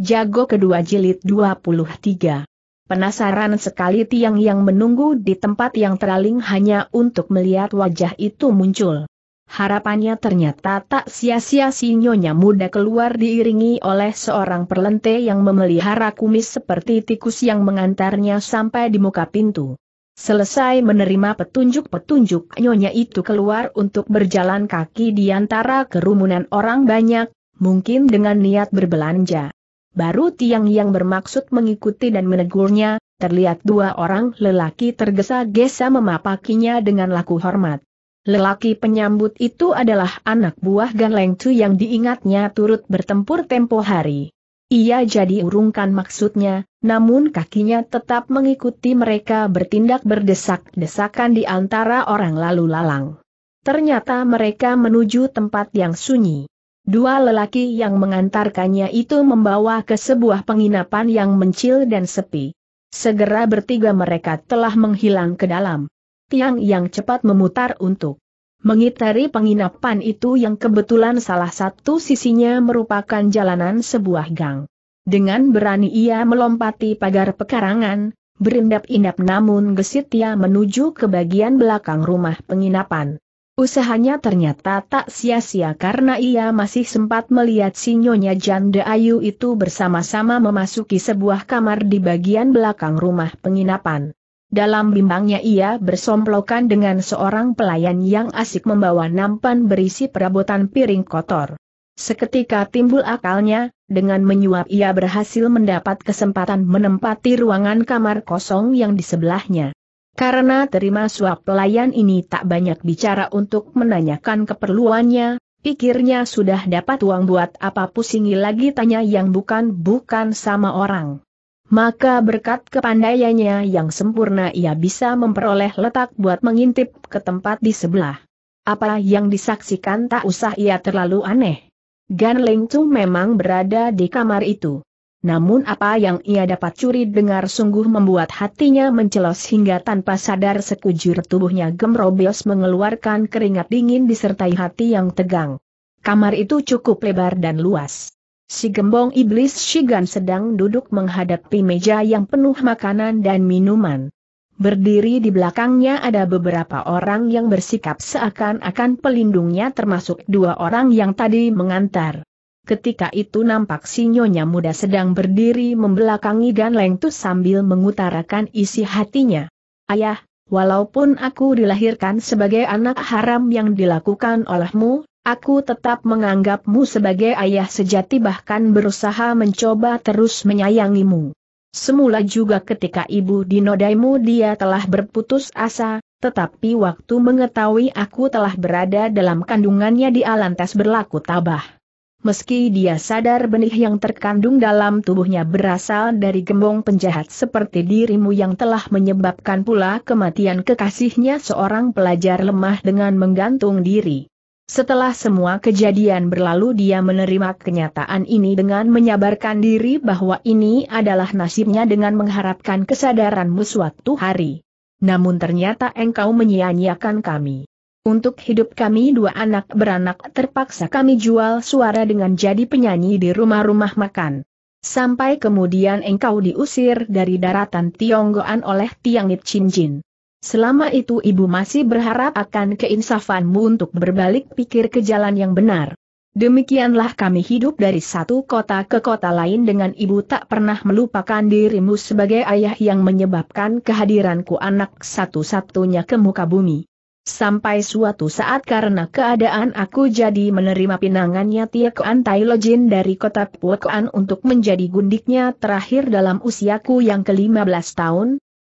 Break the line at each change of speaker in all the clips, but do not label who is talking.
Jago kedua jilid 23. Penasaran sekali tiang yang menunggu di tempat yang teraling hanya untuk melihat wajah itu muncul. Harapannya ternyata tak sia-sia si nyonya muda keluar diiringi oleh seorang perlente yang memelihara kumis seperti tikus yang mengantarnya sampai di muka pintu. Selesai menerima petunjuk-petunjuk nyonya itu keluar untuk berjalan kaki di antara kerumunan orang banyak, mungkin dengan niat berbelanja. Baru Tiang yang bermaksud mengikuti dan menegurnya, terlihat dua orang lelaki tergesa-gesa memapakinya dengan laku hormat. Lelaki penyambut itu adalah anak buah Gan Leng Chu yang diingatnya turut bertempur tempo hari. Ia jadi urungkan maksudnya, namun kakinya tetap mengikuti mereka bertindak berdesak-desakan di antara orang lalu lalang. Ternyata mereka menuju tempat yang sunyi. Dua lelaki yang mengantarkannya itu membawa ke sebuah penginapan yang mencil dan sepi. Segera bertiga mereka telah menghilang ke dalam. Tiang yang cepat memutar untuk mengitari penginapan itu yang kebetulan salah satu sisinya merupakan jalanan sebuah gang. Dengan berani ia melompati pagar pekarangan, berindap-indap namun gesit ia menuju ke bagian belakang rumah penginapan. Usahanya ternyata tak sia-sia karena ia masih sempat melihat si Nyonya Janda Ayu itu bersama-sama memasuki sebuah kamar di bagian belakang rumah penginapan. Dalam bimbangnya ia bersomplokan dengan seorang pelayan yang asik membawa nampan berisi perabotan piring kotor. Seketika timbul akalnya, dengan menyuap ia berhasil mendapat kesempatan menempati ruangan kamar kosong yang di sebelahnya. Karena terima suap pelayan ini tak banyak bicara untuk menanyakan keperluannya, pikirnya sudah dapat uang buat apa pusingi lagi tanya yang bukan-bukan sama orang. Maka berkat kepandaiannya yang sempurna ia bisa memperoleh letak buat mengintip ke tempat di sebelah. Apa yang disaksikan tak usah ia terlalu aneh. Gan Leng Chu memang berada di kamar itu namun apa yang ia dapat curi dengar sungguh membuat hatinya mencelos hingga tanpa sadar sekujur tubuhnya gemrobios mengeluarkan keringat dingin disertai hati yang tegang. Kamar itu cukup lebar dan luas. Si gembong iblis Shigan sedang duduk menghadapi meja yang penuh makanan dan minuman. Berdiri di belakangnya ada beberapa orang yang bersikap seakan-akan pelindungnya termasuk dua orang yang tadi mengantar. Ketika itu nampak si nyonya muda sedang berdiri membelakangi Gan Lengtus sambil mengutarakan isi hatinya. Ayah, walaupun aku dilahirkan sebagai anak haram yang dilakukan olehmu, aku tetap menganggapmu sebagai ayah sejati bahkan berusaha mencoba terus menyayangimu. Semula juga ketika ibu dinodaimu dia telah berputus asa, tetapi waktu mengetahui aku telah berada dalam kandungannya dia lantas berlaku tabah meski dia sadar benih yang terkandung dalam tubuhnya berasal dari gembong penjahat seperti dirimu yang telah menyebabkan pula kematian kekasihnya seorang pelajar lemah dengan menggantung diri. Setelah semua kejadian berlalu dia menerima kenyataan ini dengan menyabarkan diri bahwa ini adalah nasibnya dengan mengharapkan kesadaranmu suatu hari. Namun ternyata engkau menyia-nyiakan kami. Untuk hidup kami dua anak beranak terpaksa kami jual suara dengan jadi penyanyi di rumah-rumah makan. Sampai kemudian engkau diusir dari daratan Tionggoan oleh Tiangit Chinjin. Selama itu ibu masih berharap akan keinsafanmu untuk berbalik pikir ke jalan yang benar. Demikianlah kami hidup dari satu kota ke kota lain dengan ibu tak pernah melupakan dirimu sebagai ayah yang menyebabkan kehadiranku anak satu-satunya ke muka bumi. Sampai suatu saat karena keadaan aku jadi menerima pinangannya Tia Kuan Tai Jin dari kota Pukuan untuk menjadi gundiknya terakhir dalam usiaku yang ke-15 tahun.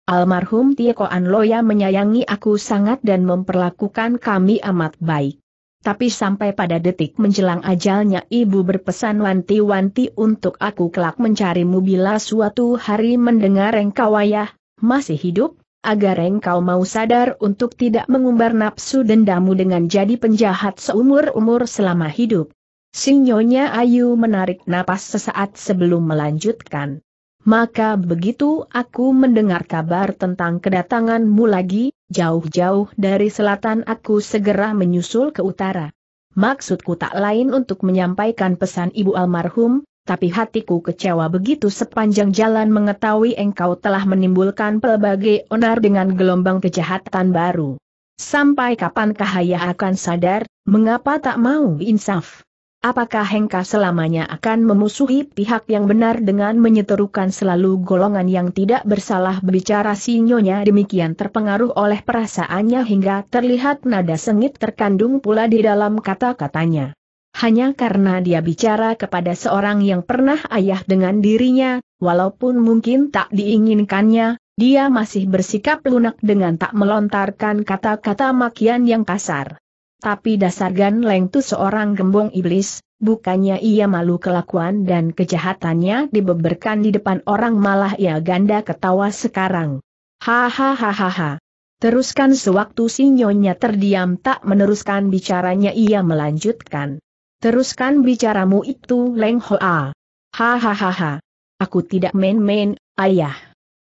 Almarhum Tia Kuan Loya menyayangi aku sangat dan memperlakukan kami amat baik. Tapi sampai pada detik menjelang ajalnya ibu berpesan wanti-wanti untuk aku kelak mencarimu bila suatu hari mendengar engkau ayah, masih hidup, agar engkau mau sadar untuk tidak mengumbar nafsu dendamu dengan jadi penjahat seumur-umur selama hidup. Sinyonya Ayu menarik napas sesaat sebelum melanjutkan. Maka begitu aku mendengar kabar tentang kedatanganmu lagi, jauh-jauh dari selatan aku segera menyusul ke utara. Maksudku tak lain untuk menyampaikan pesan ibu almarhum, tapi hatiku kecewa begitu sepanjang jalan mengetahui engkau telah menimbulkan pelbagai onar dengan gelombang kejahatan baru. Sampai kapan Kahaya akan sadar, mengapa tak mau insaf? Apakah Hengka selamanya akan memusuhi pihak yang benar dengan menyeterukan selalu golongan yang tidak bersalah berbicara sinyonya demikian terpengaruh oleh perasaannya hingga terlihat nada sengit terkandung pula di dalam kata-katanya. Hanya karena dia bicara kepada seorang yang pernah ayah dengan dirinya, walaupun mungkin tak diinginkannya, dia masih bersikap lunak dengan tak melontarkan kata-kata makian yang kasar. Tapi dasar Gan Leng itu seorang gembong iblis, bukannya ia malu kelakuan dan kejahatannya dibeberkan di depan orang malah ia ganda ketawa sekarang. Hahaha. Teruskan sewaktu sinyonya terdiam tak meneruskan bicaranya ia melanjutkan. Teruskan bicaramu itu Leng Hoa. Hahaha. Aku tidak main-main, ayah.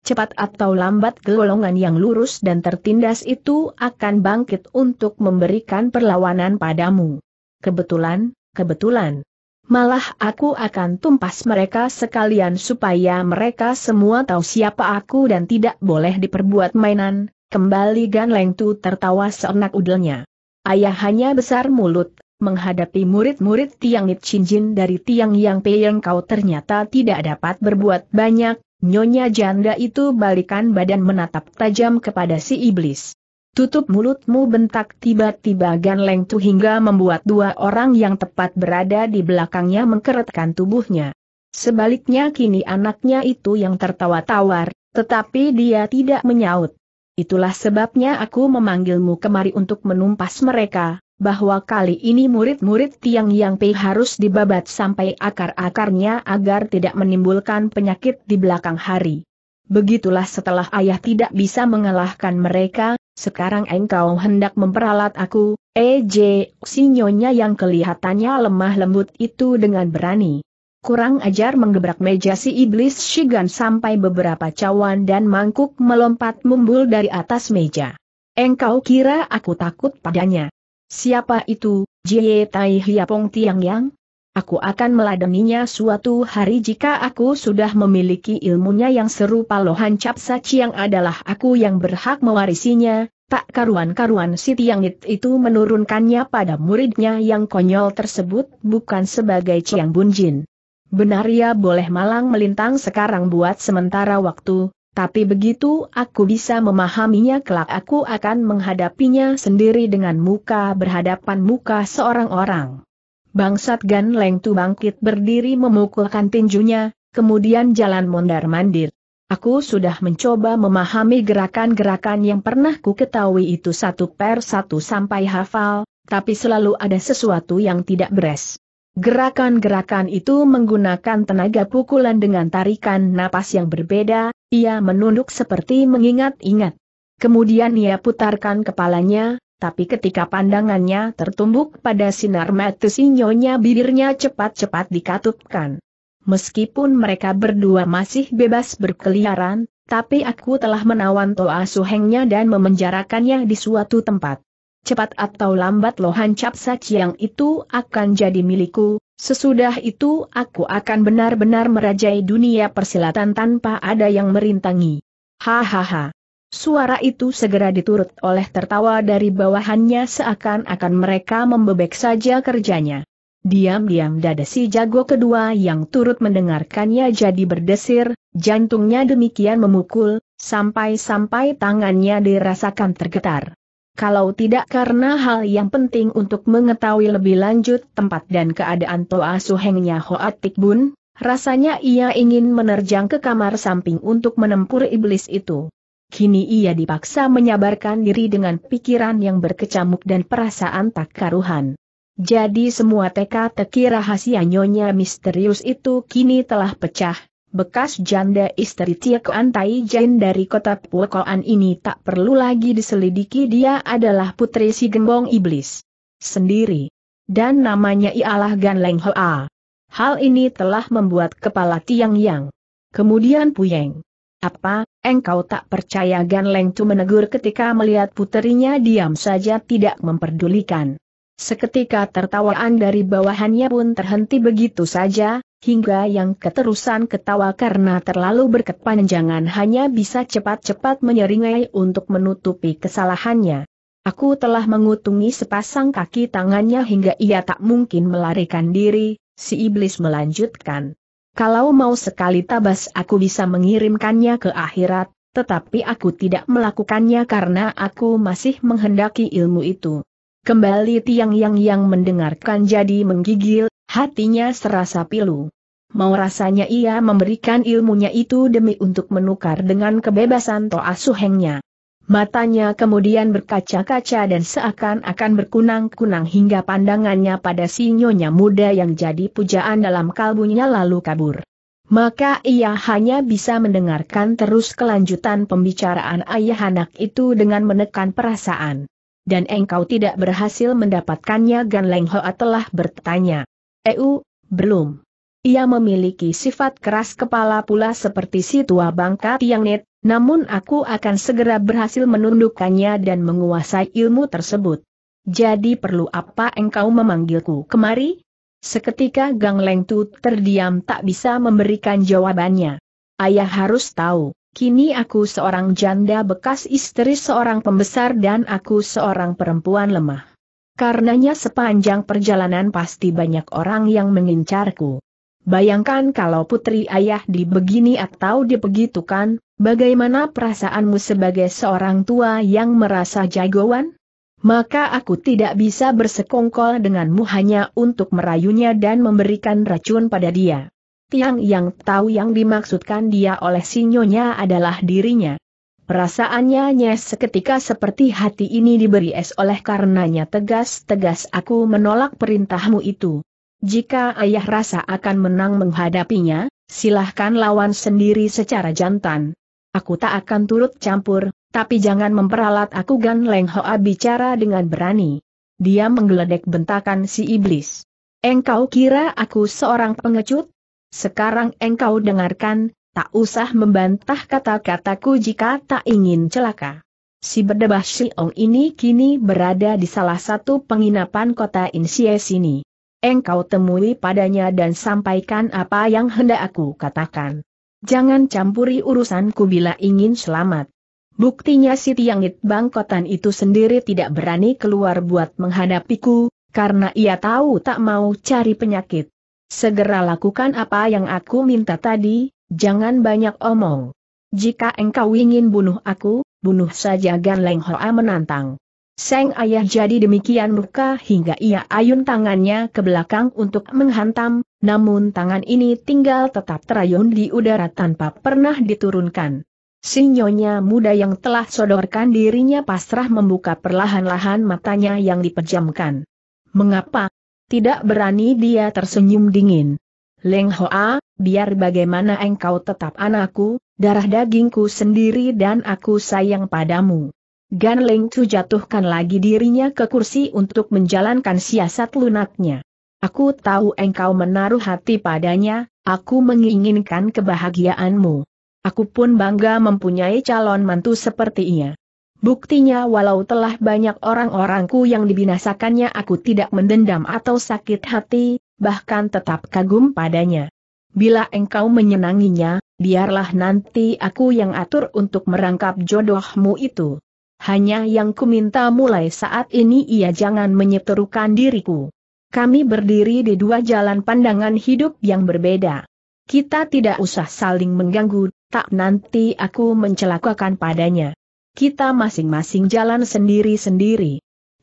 Cepat atau lambat golongan yang lurus dan tertindas itu akan bangkit untuk memberikan perlawanan padamu. Kebetulan, kebetulan. Malah aku akan tumpas mereka sekalian supaya mereka semua tahu siapa aku dan tidak boleh diperbuat mainan. Kembali Gan Leng Tu tertawa seenak udelnya. Ayah hanya besar mulut, menghadapi murid-murid Tiang Nit Chinjin dari Tiang Yang Peyeng kau ternyata tidak dapat berbuat banyak, nyonya janda itu balikan badan menatap tajam kepada si iblis. Tutup mulutmu bentak tiba-tiba Gan Leng Tu hingga membuat dua orang yang tepat berada di belakangnya mengkeretkan tubuhnya. Sebaliknya kini anaknya itu yang tertawa tawar, tetapi dia tidak menyaut. Itulah sebabnya aku memanggilmu kemari untuk menumpas mereka, bahwa kali ini murid-murid Tiang Yang Pei harus dibabat sampai akar-akarnya agar tidak menimbulkan penyakit di belakang hari. Begitulah setelah ayah tidak bisa mengalahkan mereka, sekarang engkau hendak memperalat aku, EJ, eh sinyonya yang kelihatannya lemah lembut itu dengan berani. Kurang ajar menggebrak meja si iblis Shigan sampai beberapa cawan dan mangkuk melompat mumbul dari atas meja. Engkau kira aku takut padanya. Siapa itu, Jie Tai Hiapong Tiang Yang? Aku akan meladeninya suatu hari jika aku sudah memiliki ilmunya yang serupa lohan cap saci yang adalah aku yang berhak mewarisinya, tak karuan-karuan si Tiangit itu menurunkannya pada muridnya yang konyol tersebut bukan sebagai Ciang Bunjin. Benar ya boleh malang melintang sekarang buat sementara waktu, tapi begitu aku bisa memahaminya kelak aku akan menghadapinya sendiri dengan muka berhadapan muka seorang orang. Bangsat Gan Leng Tu bangkit berdiri memukulkan tinjunya, kemudian jalan mondar-mandir. Aku sudah mencoba memahami gerakan-gerakan yang pernah ku ketahui itu satu per satu sampai hafal, tapi selalu ada sesuatu yang tidak beres. Gerakan-gerakan itu menggunakan tenaga pukulan dengan tarikan napas yang berbeda, ia menunduk seperti mengingat-ingat. Kemudian ia putarkan kepalanya, tapi ketika pandangannya tertumbuk pada sinar mata sinyonya bibirnya cepat-cepat dikatupkan. Meskipun mereka berdua masih bebas berkeliaran, tapi aku telah menawan Toa Suhengnya dan memenjarakannya di suatu tempat. Cepat atau lambat lohan capsa yang itu akan jadi milikku, Sesudah itu aku akan benar-benar merajai dunia persilatan tanpa ada yang merintangi. Hahaha. Suara itu segera diturut oleh tertawa dari bawahannya seakan-akan mereka membebek saja kerjanya. Diam-diam dada si jago kedua yang turut mendengarkannya jadi berdesir, jantungnya demikian memukul, sampai-sampai tangannya dirasakan tergetar kalau tidak karena hal yang penting untuk mengetahui lebih lanjut tempat dan keadaan Toa Suhengnya Hoatik Bun, rasanya ia ingin menerjang ke kamar samping untuk menempur iblis itu. Kini ia dipaksa menyabarkan diri dengan pikiran yang berkecamuk dan perasaan tak karuhan. Jadi semua teka-teki rahasia nyonya misterius itu kini telah pecah, bekas janda istri Tiek Antai Jain dari kota Pukoan ini tak perlu lagi diselidiki dia adalah putri si gembong iblis sendiri. Dan namanya ialah Gan Leng Hoa. Hal ini telah membuat kepala Tiang Yang. Kemudian Puyeng. Apa, engkau tak percaya Gan Leng Tu menegur ketika melihat puterinya diam saja tidak memperdulikan. Seketika tertawaan dari bawahannya pun terhenti begitu saja, hingga yang keterusan ketawa karena terlalu berkepanjangan hanya bisa cepat-cepat menyeringai untuk menutupi kesalahannya. Aku telah mengutungi sepasang kaki tangannya hingga ia tak mungkin melarikan diri, si iblis melanjutkan. Kalau mau sekali tabas aku bisa mengirimkannya ke akhirat, tetapi aku tidak melakukannya karena aku masih menghendaki ilmu itu. Kembali tiang yang yang mendengarkan jadi menggigil, Hatinya serasa pilu. Mau rasanya ia memberikan ilmunya itu demi untuk menukar dengan kebebasan Toa Suhengnya. Matanya kemudian berkaca-kaca dan seakan-akan berkunang-kunang hingga pandangannya pada si nyonya muda yang jadi pujaan dalam kalbunya lalu kabur. Maka ia hanya bisa mendengarkan terus kelanjutan pembicaraan ayah anak itu dengan menekan perasaan. Dan engkau tidak berhasil mendapatkannya Gan Leng Hoa telah bertanya. Eu, belum. Ia memiliki sifat keras kepala pula seperti si tua bangka Tiang Net, namun aku akan segera berhasil menundukkannya dan menguasai ilmu tersebut. Jadi perlu apa engkau memanggilku kemari? Seketika Gang Leng Tu terdiam tak bisa memberikan jawabannya. Ayah harus tahu, kini aku seorang janda bekas istri seorang pembesar dan aku seorang perempuan lemah. Karenanya sepanjang perjalanan pasti banyak orang yang mengincarku. Bayangkan kalau putri ayah dibegini atau dibegitukan, bagaimana perasaanmu sebagai seorang tua yang merasa jagoan? Maka aku tidak bisa bersekongkol denganmu hanya untuk merayunya dan memberikan racun pada dia. Tiang yang tahu yang dimaksudkan dia oleh sinyonya adalah dirinya. Perasaannya nyes seketika seperti hati ini diberi es oleh karenanya tegas-tegas aku menolak perintahmu itu. Jika ayah rasa akan menang menghadapinya, silahkan lawan sendiri secara jantan. Aku tak akan turut campur, tapi jangan memperalat aku Gan Leng Hoa bicara dengan berani. Dia menggeledek bentakan si iblis. Engkau kira aku seorang pengecut? Sekarang engkau dengarkan, tak usah membantah kata-kataku jika tak ingin celaka. Si berdebah Siong ini kini berada di salah satu penginapan kota Insie sini. Engkau temui padanya dan sampaikan apa yang hendak aku katakan. Jangan campuri urusanku bila ingin selamat. Buktinya si Tiangit Bangkotan itu sendiri tidak berani keluar buat menghadapiku, karena ia tahu tak mau cari penyakit. Segera lakukan apa yang aku minta tadi, Jangan banyak omong. Jika engkau ingin bunuh aku, bunuh saja Gan Leng Hoa menantang. Seng ayah jadi demikian murka hingga ia ayun tangannya ke belakang untuk menghantam, namun tangan ini tinggal tetap terayun di udara tanpa pernah diturunkan. Sinyonya muda yang telah sodorkan dirinya pasrah membuka perlahan-lahan matanya yang dipejamkan. Mengapa? Tidak berani dia tersenyum dingin. Leng Hoa, biar bagaimana engkau tetap anakku, darah dagingku sendiri dan aku sayang padamu. Gan Leng Tu jatuhkan lagi dirinya ke kursi untuk menjalankan siasat lunaknya. Aku tahu engkau menaruh hati padanya, aku menginginkan kebahagiaanmu. Aku pun bangga mempunyai calon mantu seperti ia. Buktinya walau telah banyak orang-orangku yang dibinasakannya aku tidak mendendam atau sakit hati, bahkan tetap kagum padanya. Bila engkau menyenanginya, biarlah nanti aku yang atur untuk merangkap jodohmu itu. Hanya yang kuminta mulai saat ini ia jangan menyeterukan diriku. Kami berdiri di dua jalan pandangan hidup yang berbeda. Kita tidak usah saling mengganggu, tak nanti aku mencelakakan padanya. Kita masing-masing jalan sendiri-sendiri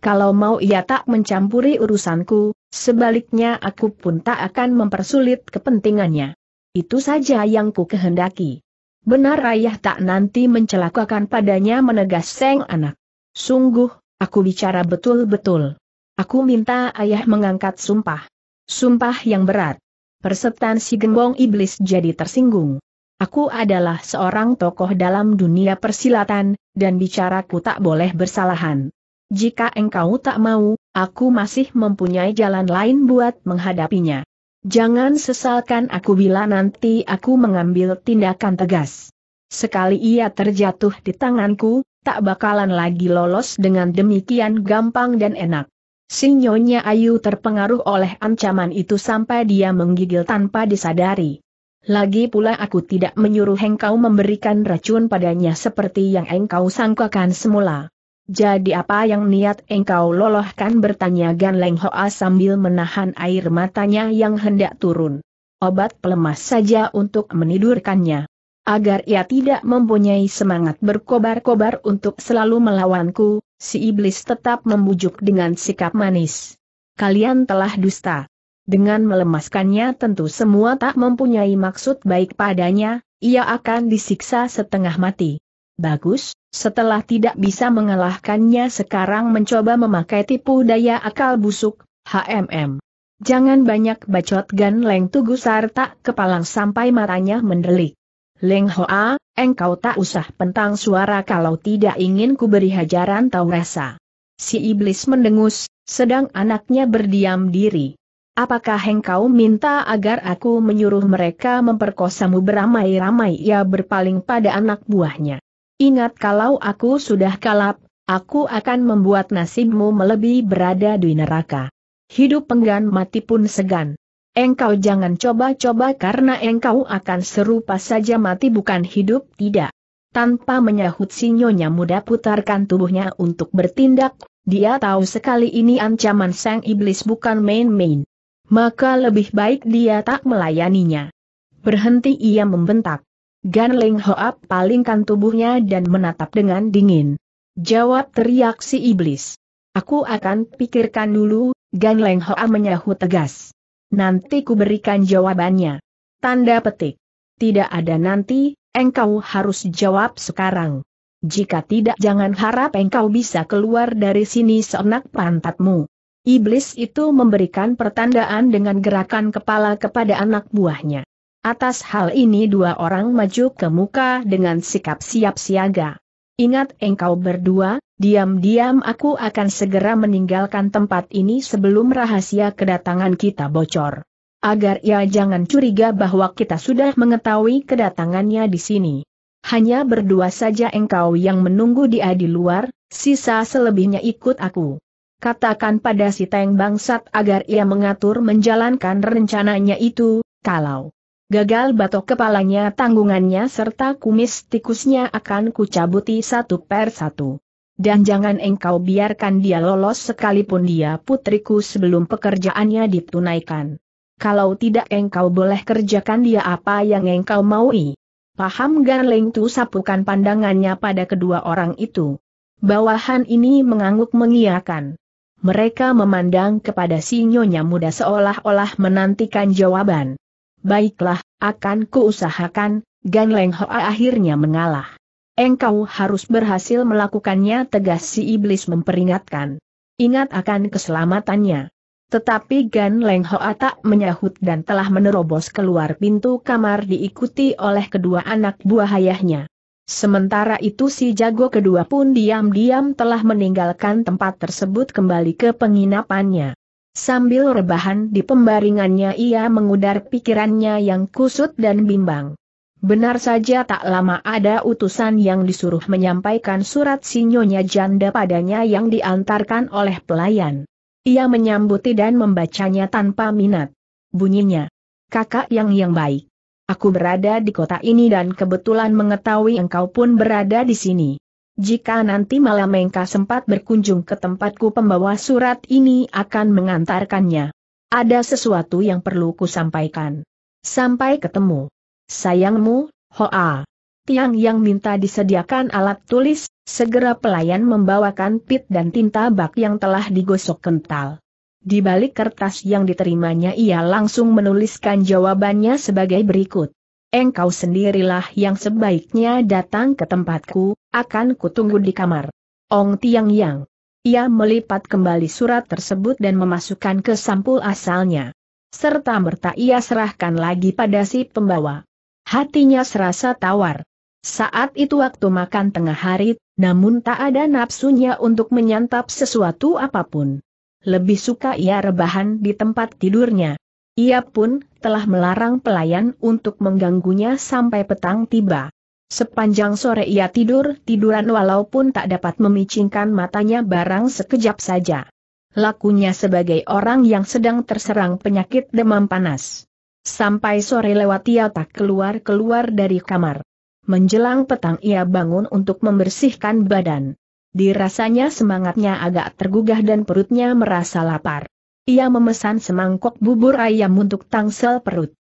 kalau mau ia tak mencampuri urusanku, sebaliknya aku pun tak akan mempersulit kepentingannya. Itu saja yang ku kehendaki. Benar ayah tak nanti mencelakakan padanya menegas seng anak. Sungguh, aku bicara betul-betul. Aku minta ayah mengangkat sumpah. Sumpah yang berat. Persetan si gembong iblis jadi tersinggung. Aku adalah seorang tokoh dalam dunia persilatan, dan bicaraku tak boleh bersalahan. Jika engkau tak mau, aku masih mempunyai jalan lain buat menghadapinya. Jangan sesalkan aku bila nanti aku mengambil tindakan tegas. Sekali ia terjatuh di tanganku, tak bakalan lagi lolos dengan demikian gampang dan enak. Sinyonya Ayu terpengaruh oleh ancaman itu sampai dia menggigil tanpa disadari. Lagi pula aku tidak menyuruh engkau memberikan racun padanya seperti yang engkau sangkakan semula. Jadi apa yang niat engkau lolohkan bertanya Gan Leng Hoa sambil menahan air matanya yang hendak turun. Obat pelemas saja untuk menidurkannya. Agar ia tidak mempunyai semangat berkobar-kobar untuk selalu melawanku, si iblis tetap membujuk dengan sikap manis. Kalian telah dusta. Dengan melemaskannya tentu semua tak mempunyai maksud baik padanya, ia akan disiksa setengah mati. Bagus, setelah tidak bisa mengalahkannya sekarang mencoba memakai tipu daya akal busuk, HMM. Jangan banyak bacot Gan Leng Tugu sarta kepalang sampai matanya mendelik. Leng Hoa, engkau tak usah pentang suara kalau tidak ingin ku beri hajaran tawresa. rasa. Si iblis mendengus, sedang anaknya berdiam diri. Apakah engkau minta agar aku menyuruh mereka memperkosamu beramai-ramai ia berpaling pada anak buahnya? Ingat kalau aku sudah kalap, aku akan membuat nasibmu melebihi berada di neraka. Hidup penggan mati pun segan. Engkau jangan coba-coba karena engkau akan serupa saja mati bukan hidup tidak. Tanpa menyahut sinyonya muda putarkan tubuhnya untuk bertindak, dia tahu sekali ini ancaman sang iblis bukan main-main. Maka lebih baik dia tak melayaninya. Berhenti ia membentak. Gan Ling Hoap palingkan tubuhnya dan menatap dengan dingin. Jawab teriak si iblis. Aku akan pikirkan dulu, Gan Leng Hoa menyahut tegas. Nanti ku berikan jawabannya. Tanda petik. Tidak ada nanti, engkau harus jawab sekarang. Jika tidak jangan harap engkau bisa keluar dari sini seenak pantatmu. Iblis itu memberikan pertandaan dengan gerakan kepala kepada anak buahnya. Atas hal ini dua orang maju ke muka dengan sikap siap siaga. Ingat engkau berdua, diam-diam aku akan segera meninggalkan tempat ini sebelum rahasia kedatangan kita bocor. Agar ia jangan curiga bahwa kita sudah mengetahui kedatangannya di sini. Hanya berdua saja engkau yang menunggu dia di luar, sisa selebihnya ikut aku. Katakan pada si Teng Bangsat agar ia mengatur menjalankan rencananya itu, kalau Gagal batok kepalanya tanggungannya serta kumis tikusnya akan kucabuti satu per satu. Dan jangan engkau biarkan dia lolos sekalipun dia putriku sebelum pekerjaannya ditunaikan. Kalau tidak engkau boleh kerjakan dia apa yang engkau maui. Paham Garling Tu sapukan pandangannya pada kedua orang itu. Bawahan ini mengangguk mengiakan. Mereka memandang kepada si nyonya muda seolah-olah menantikan jawaban. Baiklah, akan kuusahakan, Gan Leng Hoa akhirnya mengalah. Engkau harus berhasil melakukannya tegas si iblis memperingatkan. Ingat akan keselamatannya. Tetapi Gan Leng Hoa tak menyahut dan telah menerobos keluar pintu kamar diikuti oleh kedua anak buah ayahnya. Sementara itu si jago kedua pun diam-diam telah meninggalkan tempat tersebut kembali ke penginapannya. Sambil rebahan di pembaringannya ia mengudar pikirannya yang kusut dan bimbang. Benar saja tak lama ada utusan yang disuruh menyampaikan surat sinyonya janda padanya yang diantarkan oleh pelayan. Ia menyambuti dan membacanya tanpa minat. Bunyinya, kakak yang yang baik. Aku berada di kota ini dan kebetulan mengetahui engkau pun berada di sini. Jika nanti malam Mengka sempat berkunjung ke tempatku pembawa surat ini akan mengantarkannya. Ada sesuatu yang perlu ku sampaikan. Sampai ketemu. Sayangmu, Hoa. Tiang yang minta disediakan alat tulis, segera pelayan membawakan pit dan tinta bak yang telah digosok kental. Di balik kertas yang diterimanya ia langsung menuliskan jawabannya sebagai berikut. Engkau sendirilah yang sebaiknya datang ke tempatku, akan kutunggu di kamar. Ong Tiang Yang. Ia melipat kembali surat tersebut dan memasukkan ke sampul asalnya. Serta merta ia serahkan lagi pada si pembawa. Hatinya serasa tawar. Saat itu waktu makan tengah hari, namun tak ada nafsunya untuk menyantap sesuatu apapun. Lebih suka ia rebahan di tempat tidurnya. Ia pun telah melarang pelayan untuk mengganggunya sampai petang tiba. Sepanjang sore ia tidur-tiduran walaupun tak dapat memicingkan matanya barang sekejap saja. Lakunya sebagai orang yang sedang terserang penyakit demam panas. Sampai sore lewat ia tak keluar-keluar dari kamar. Menjelang petang ia bangun untuk membersihkan badan. Dirasanya semangatnya agak tergugah dan perutnya merasa lapar. Ia memesan semangkok bubur ayam untuk tangsel perut.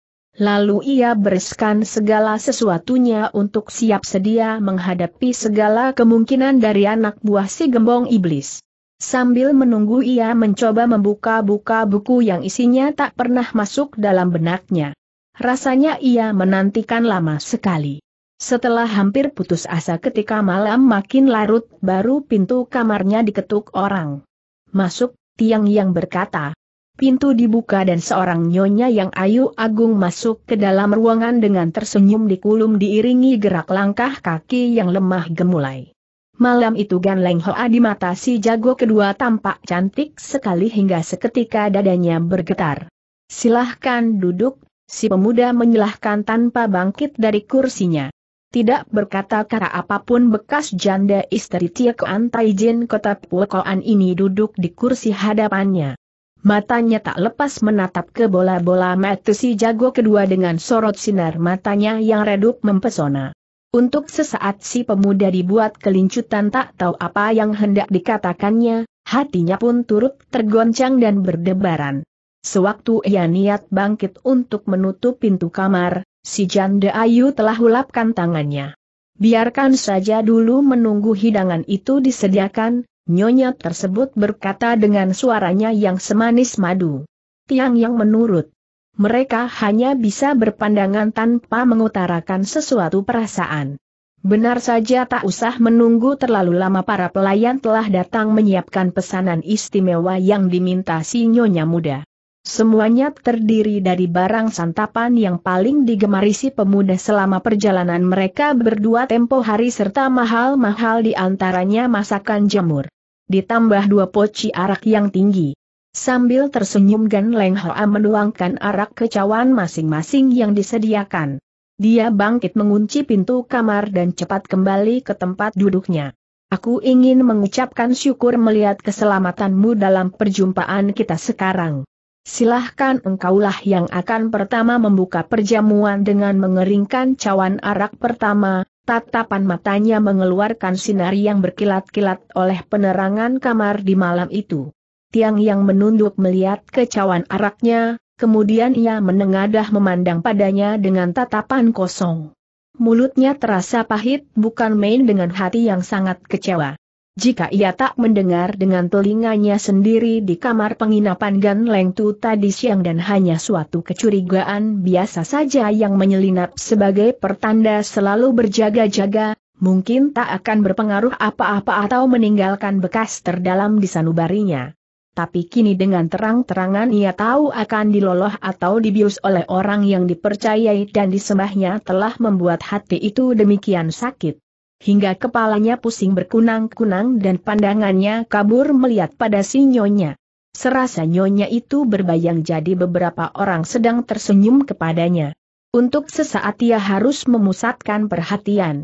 Lalu ia bereskan segala sesuatunya untuk siap sedia menghadapi segala kemungkinan dari anak buah si gembong iblis. Sambil menunggu ia mencoba membuka-buka buku yang isinya tak pernah masuk dalam benaknya. Rasanya ia menantikan lama sekali. Setelah hampir putus asa ketika malam makin larut, baru pintu kamarnya diketuk orang. Masuk, tiang yang berkata, Pintu dibuka dan seorang nyonya yang ayu agung masuk ke dalam ruangan dengan tersenyum dikulum diiringi gerak langkah kaki yang lemah gemulai. Malam itu Gan Leng Hoa di mata si jago kedua tampak cantik sekali hingga seketika dadanya bergetar. Silahkan duduk, si pemuda menyilahkan tanpa bangkit dari kursinya. Tidak berkata kata apapun bekas janda istri Tia Kuan Taijin kota Pukoan ini duduk di kursi hadapannya. Matanya tak lepas menatap ke bola-bola mata si jago kedua dengan sorot sinar matanya yang redup mempesona. Untuk sesaat si pemuda dibuat kelincutan tak tahu apa yang hendak dikatakannya, hatinya pun turut tergoncang dan berdebaran. Sewaktu ia niat bangkit untuk menutup pintu kamar, si janda Ayu telah hulapkan tangannya. Biarkan saja dulu menunggu hidangan itu disediakan, Nyonya tersebut berkata dengan suaranya yang semanis madu. Tiang yang menurut mereka hanya bisa berpandangan tanpa mengutarakan sesuatu perasaan. Benar saja tak usah menunggu terlalu lama para pelayan telah datang menyiapkan pesanan istimewa yang diminta si nyonya muda. Semuanya terdiri dari barang santapan yang paling digemari si pemuda selama perjalanan mereka berdua tempo hari serta mahal-mahal di antaranya masakan jamur. Ditambah dua poci arak yang tinggi. Sambil tersenyum Gan Leng Hoa menuangkan arak ke cawan masing-masing yang disediakan. Dia bangkit mengunci pintu kamar dan cepat kembali ke tempat duduknya. Aku ingin mengucapkan syukur melihat keselamatanmu dalam perjumpaan kita sekarang. Silahkan engkaulah yang akan pertama membuka perjamuan dengan mengeringkan cawan arak pertama, tatapan matanya mengeluarkan sinar yang berkilat-kilat oleh penerangan kamar di malam itu. Tiang yang menunduk melihat ke cawan araknya, kemudian ia menengadah memandang padanya dengan tatapan kosong. Mulutnya terasa pahit bukan main dengan hati yang sangat kecewa. Jika ia tak mendengar dengan telinganya sendiri di kamar penginapan Gan Leng tadi siang dan hanya suatu kecurigaan biasa saja yang menyelinap sebagai pertanda selalu berjaga-jaga, mungkin tak akan berpengaruh apa-apa atau meninggalkan bekas terdalam di sanubarinya. Tapi kini dengan terang-terangan ia tahu akan diloloh atau dibius oleh orang yang dipercayai dan disembahnya telah membuat hati itu demikian sakit hingga kepalanya pusing berkunang-kunang dan pandangannya kabur melihat pada si nyonya. Serasa nyonya itu berbayang jadi beberapa orang sedang tersenyum kepadanya. Untuk sesaat ia harus memusatkan perhatian.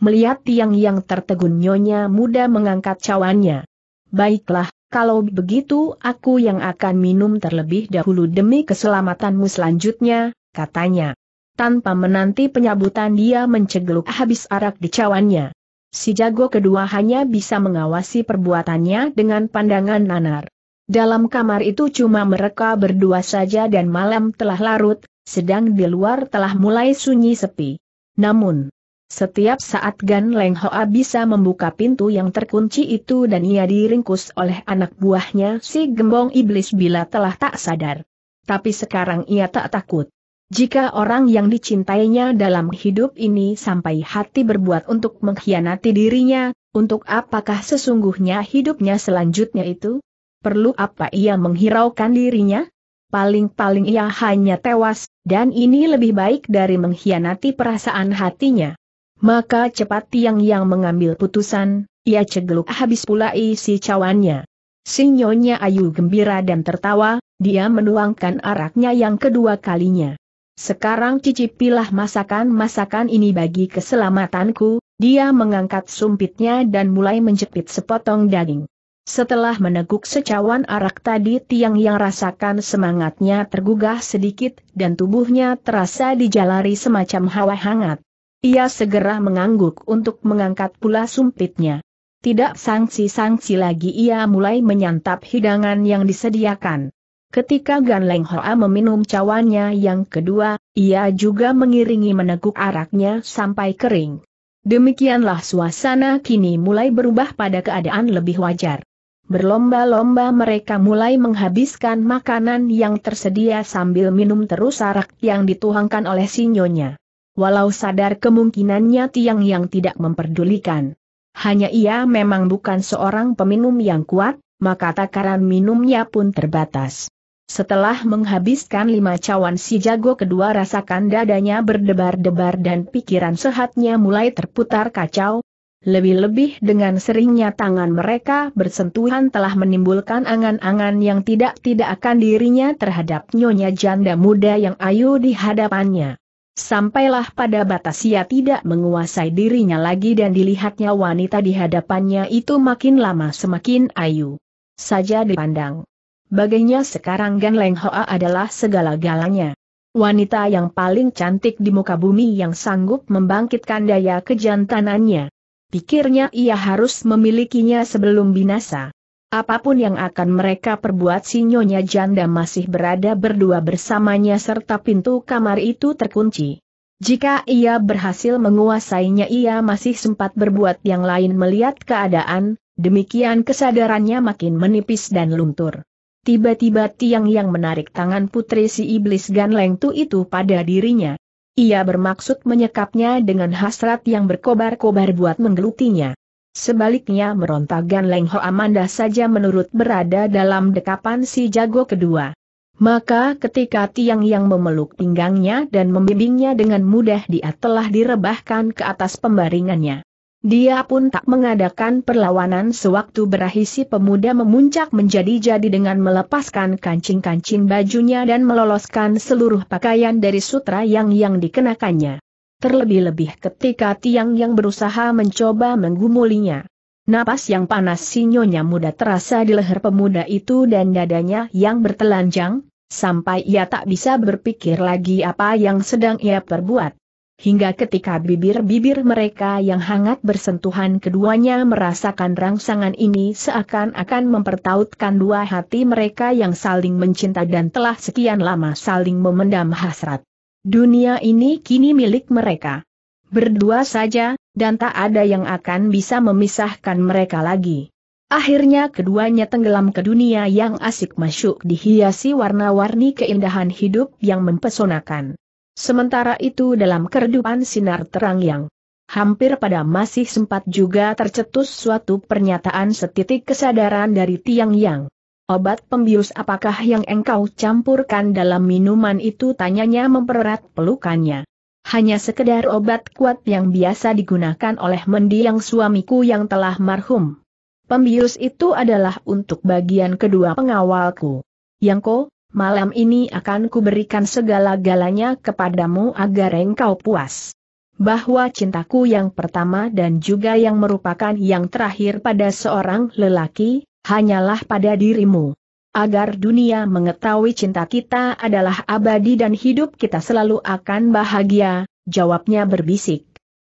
Melihat tiang yang tertegun nyonya muda mengangkat cawannya. Baiklah, kalau begitu aku yang akan minum terlebih dahulu demi keselamatanmu selanjutnya, katanya. Tanpa menanti penyabutan dia mencegeluk habis arak di cawannya. Si jago kedua hanya bisa mengawasi perbuatannya dengan pandangan nanar. Dalam kamar itu cuma mereka berdua saja dan malam telah larut, sedang di luar telah mulai sunyi sepi. Namun, setiap saat Gan Leng Hoa bisa membuka pintu yang terkunci itu dan ia diringkus oleh anak buahnya si gembong iblis bila telah tak sadar. Tapi sekarang ia tak takut. Jika orang yang dicintainya dalam hidup ini sampai hati berbuat untuk mengkhianati dirinya, untuk apakah sesungguhnya hidupnya selanjutnya itu? Perlu apa ia menghiraukan dirinya? Paling-paling ia hanya tewas, dan ini lebih baik dari mengkhianati perasaan hatinya. Maka cepat tiang yang mengambil putusan, ia cegeluk habis pula isi cawannya. Sinyonya Ayu gembira dan tertawa, dia menuangkan araknya yang kedua kalinya. Sekarang cicipilah masakan-masakan ini bagi keselamatanku, dia mengangkat sumpitnya dan mulai menjepit sepotong daging. Setelah meneguk secawan arak tadi tiang yang rasakan semangatnya tergugah sedikit dan tubuhnya terasa dijalari semacam hawa hangat. Ia segera mengangguk untuk mengangkat pula sumpitnya. Tidak sangsi-sangsi lagi ia mulai menyantap hidangan yang disediakan. Ketika Gan Leng Hoa meminum cawannya yang kedua, ia juga mengiringi meneguk araknya sampai kering. Demikianlah suasana kini mulai berubah pada keadaan lebih wajar. Berlomba-lomba mereka mulai menghabiskan makanan yang tersedia sambil minum terus arak yang dituangkan oleh sinyonya. Walau sadar kemungkinannya tiang yang tidak memperdulikan. Hanya ia memang bukan seorang peminum yang kuat, maka takaran minumnya pun terbatas. Setelah menghabiskan lima cawan si jago kedua rasakan dadanya berdebar-debar dan pikiran sehatnya mulai terputar kacau. Lebih-lebih dengan seringnya tangan mereka bersentuhan telah menimbulkan angan-angan yang tidak-tidak akan dirinya terhadap nyonya janda muda yang ayu di hadapannya. Sampailah pada batas ia tidak menguasai dirinya lagi dan dilihatnya wanita di hadapannya itu makin lama semakin ayu. Saja dipandang. Baginya sekarang Gan Leng Hoa adalah segala-galanya. Wanita yang paling cantik di muka bumi yang sanggup membangkitkan daya kejantanannya. Pikirnya ia harus memilikinya sebelum binasa. Apapun yang akan mereka perbuat si nyonya janda masih berada berdua bersamanya serta pintu kamar itu terkunci. Jika ia berhasil menguasainya ia masih sempat berbuat yang lain melihat keadaan, demikian kesadarannya makin menipis dan luntur. Tiba-tiba tiang yang menarik tangan putri si iblis tu itu pada dirinya. Ia bermaksud menyekapnya dengan hasrat yang berkobar-kobar buat menggelutinya. Sebaliknya meronta Ganleng Ho Amanda saja menurut berada dalam dekapan si jago kedua. Maka ketika tiang yang memeluk pinggangnya dan membimbingnya dengan mudah dia telah direbahkan ke atas pembaringannya. Dia pun tak mengadakan perlawanan sewaktu berahisi pemuda memuncak menjadi-jadi dengan melepaskan kancing-kancing bajunya dan meloloskan seluruh pakaian dari sutra yang yang dikenakannya. Terlebih-lebih ketika tiang yang berusaha mencoba menggumulinya. Napas yang panas sinyonya muda terasa di leher pemuda itu dan dadanya yang bertelanjang, sampai ia tak bisa berpikir lagi apa yang sedang ia perbuat hingga ketika bibir-bibir mereka yang hangat bersentuhan keduanya merasakan rangsangan ini seakan-akan mempertautkan dua hati mereka yang saling mencinta dan telah sekian lama saling memendam hasrat. Dunia ini kini milik mereka. Berdua saja, dan tak ada yang akan bisa memisahkan mereka lagi. Akhirnya keduanya tenggelam ke dunia yang asik masuk dihiasi warna-warni keindahan hidup yang mempesonakan. Sementara itu dalam kerdupan sinar terang yang hampir pada masih sempat juga tercetus suatu pernyataan setitik kesadaran dari Tiang Yang. Obat pembius apakah yang engkau campurkan dalam minuman itu tanyanya mempererat pelukannya. Hanya sekedar obat kuat yang biasa digunakan oleh mendiang suamiku yang telah marhum. Pembius itu adalah untuk bagian kedua pengawalku. Yang ko, malam ini akan kuberikan segala-galanya kepadamu agar engkau puas. Bahwa cintaku yang pertama dan juga yang merupakan yang terakhir pada seorang lelaki, hanyalah pada dirimu. Agar dunia mengetahui cinta kita adalah abadi dan hidup kita selalu akan bahagia, jawabnya berbisik.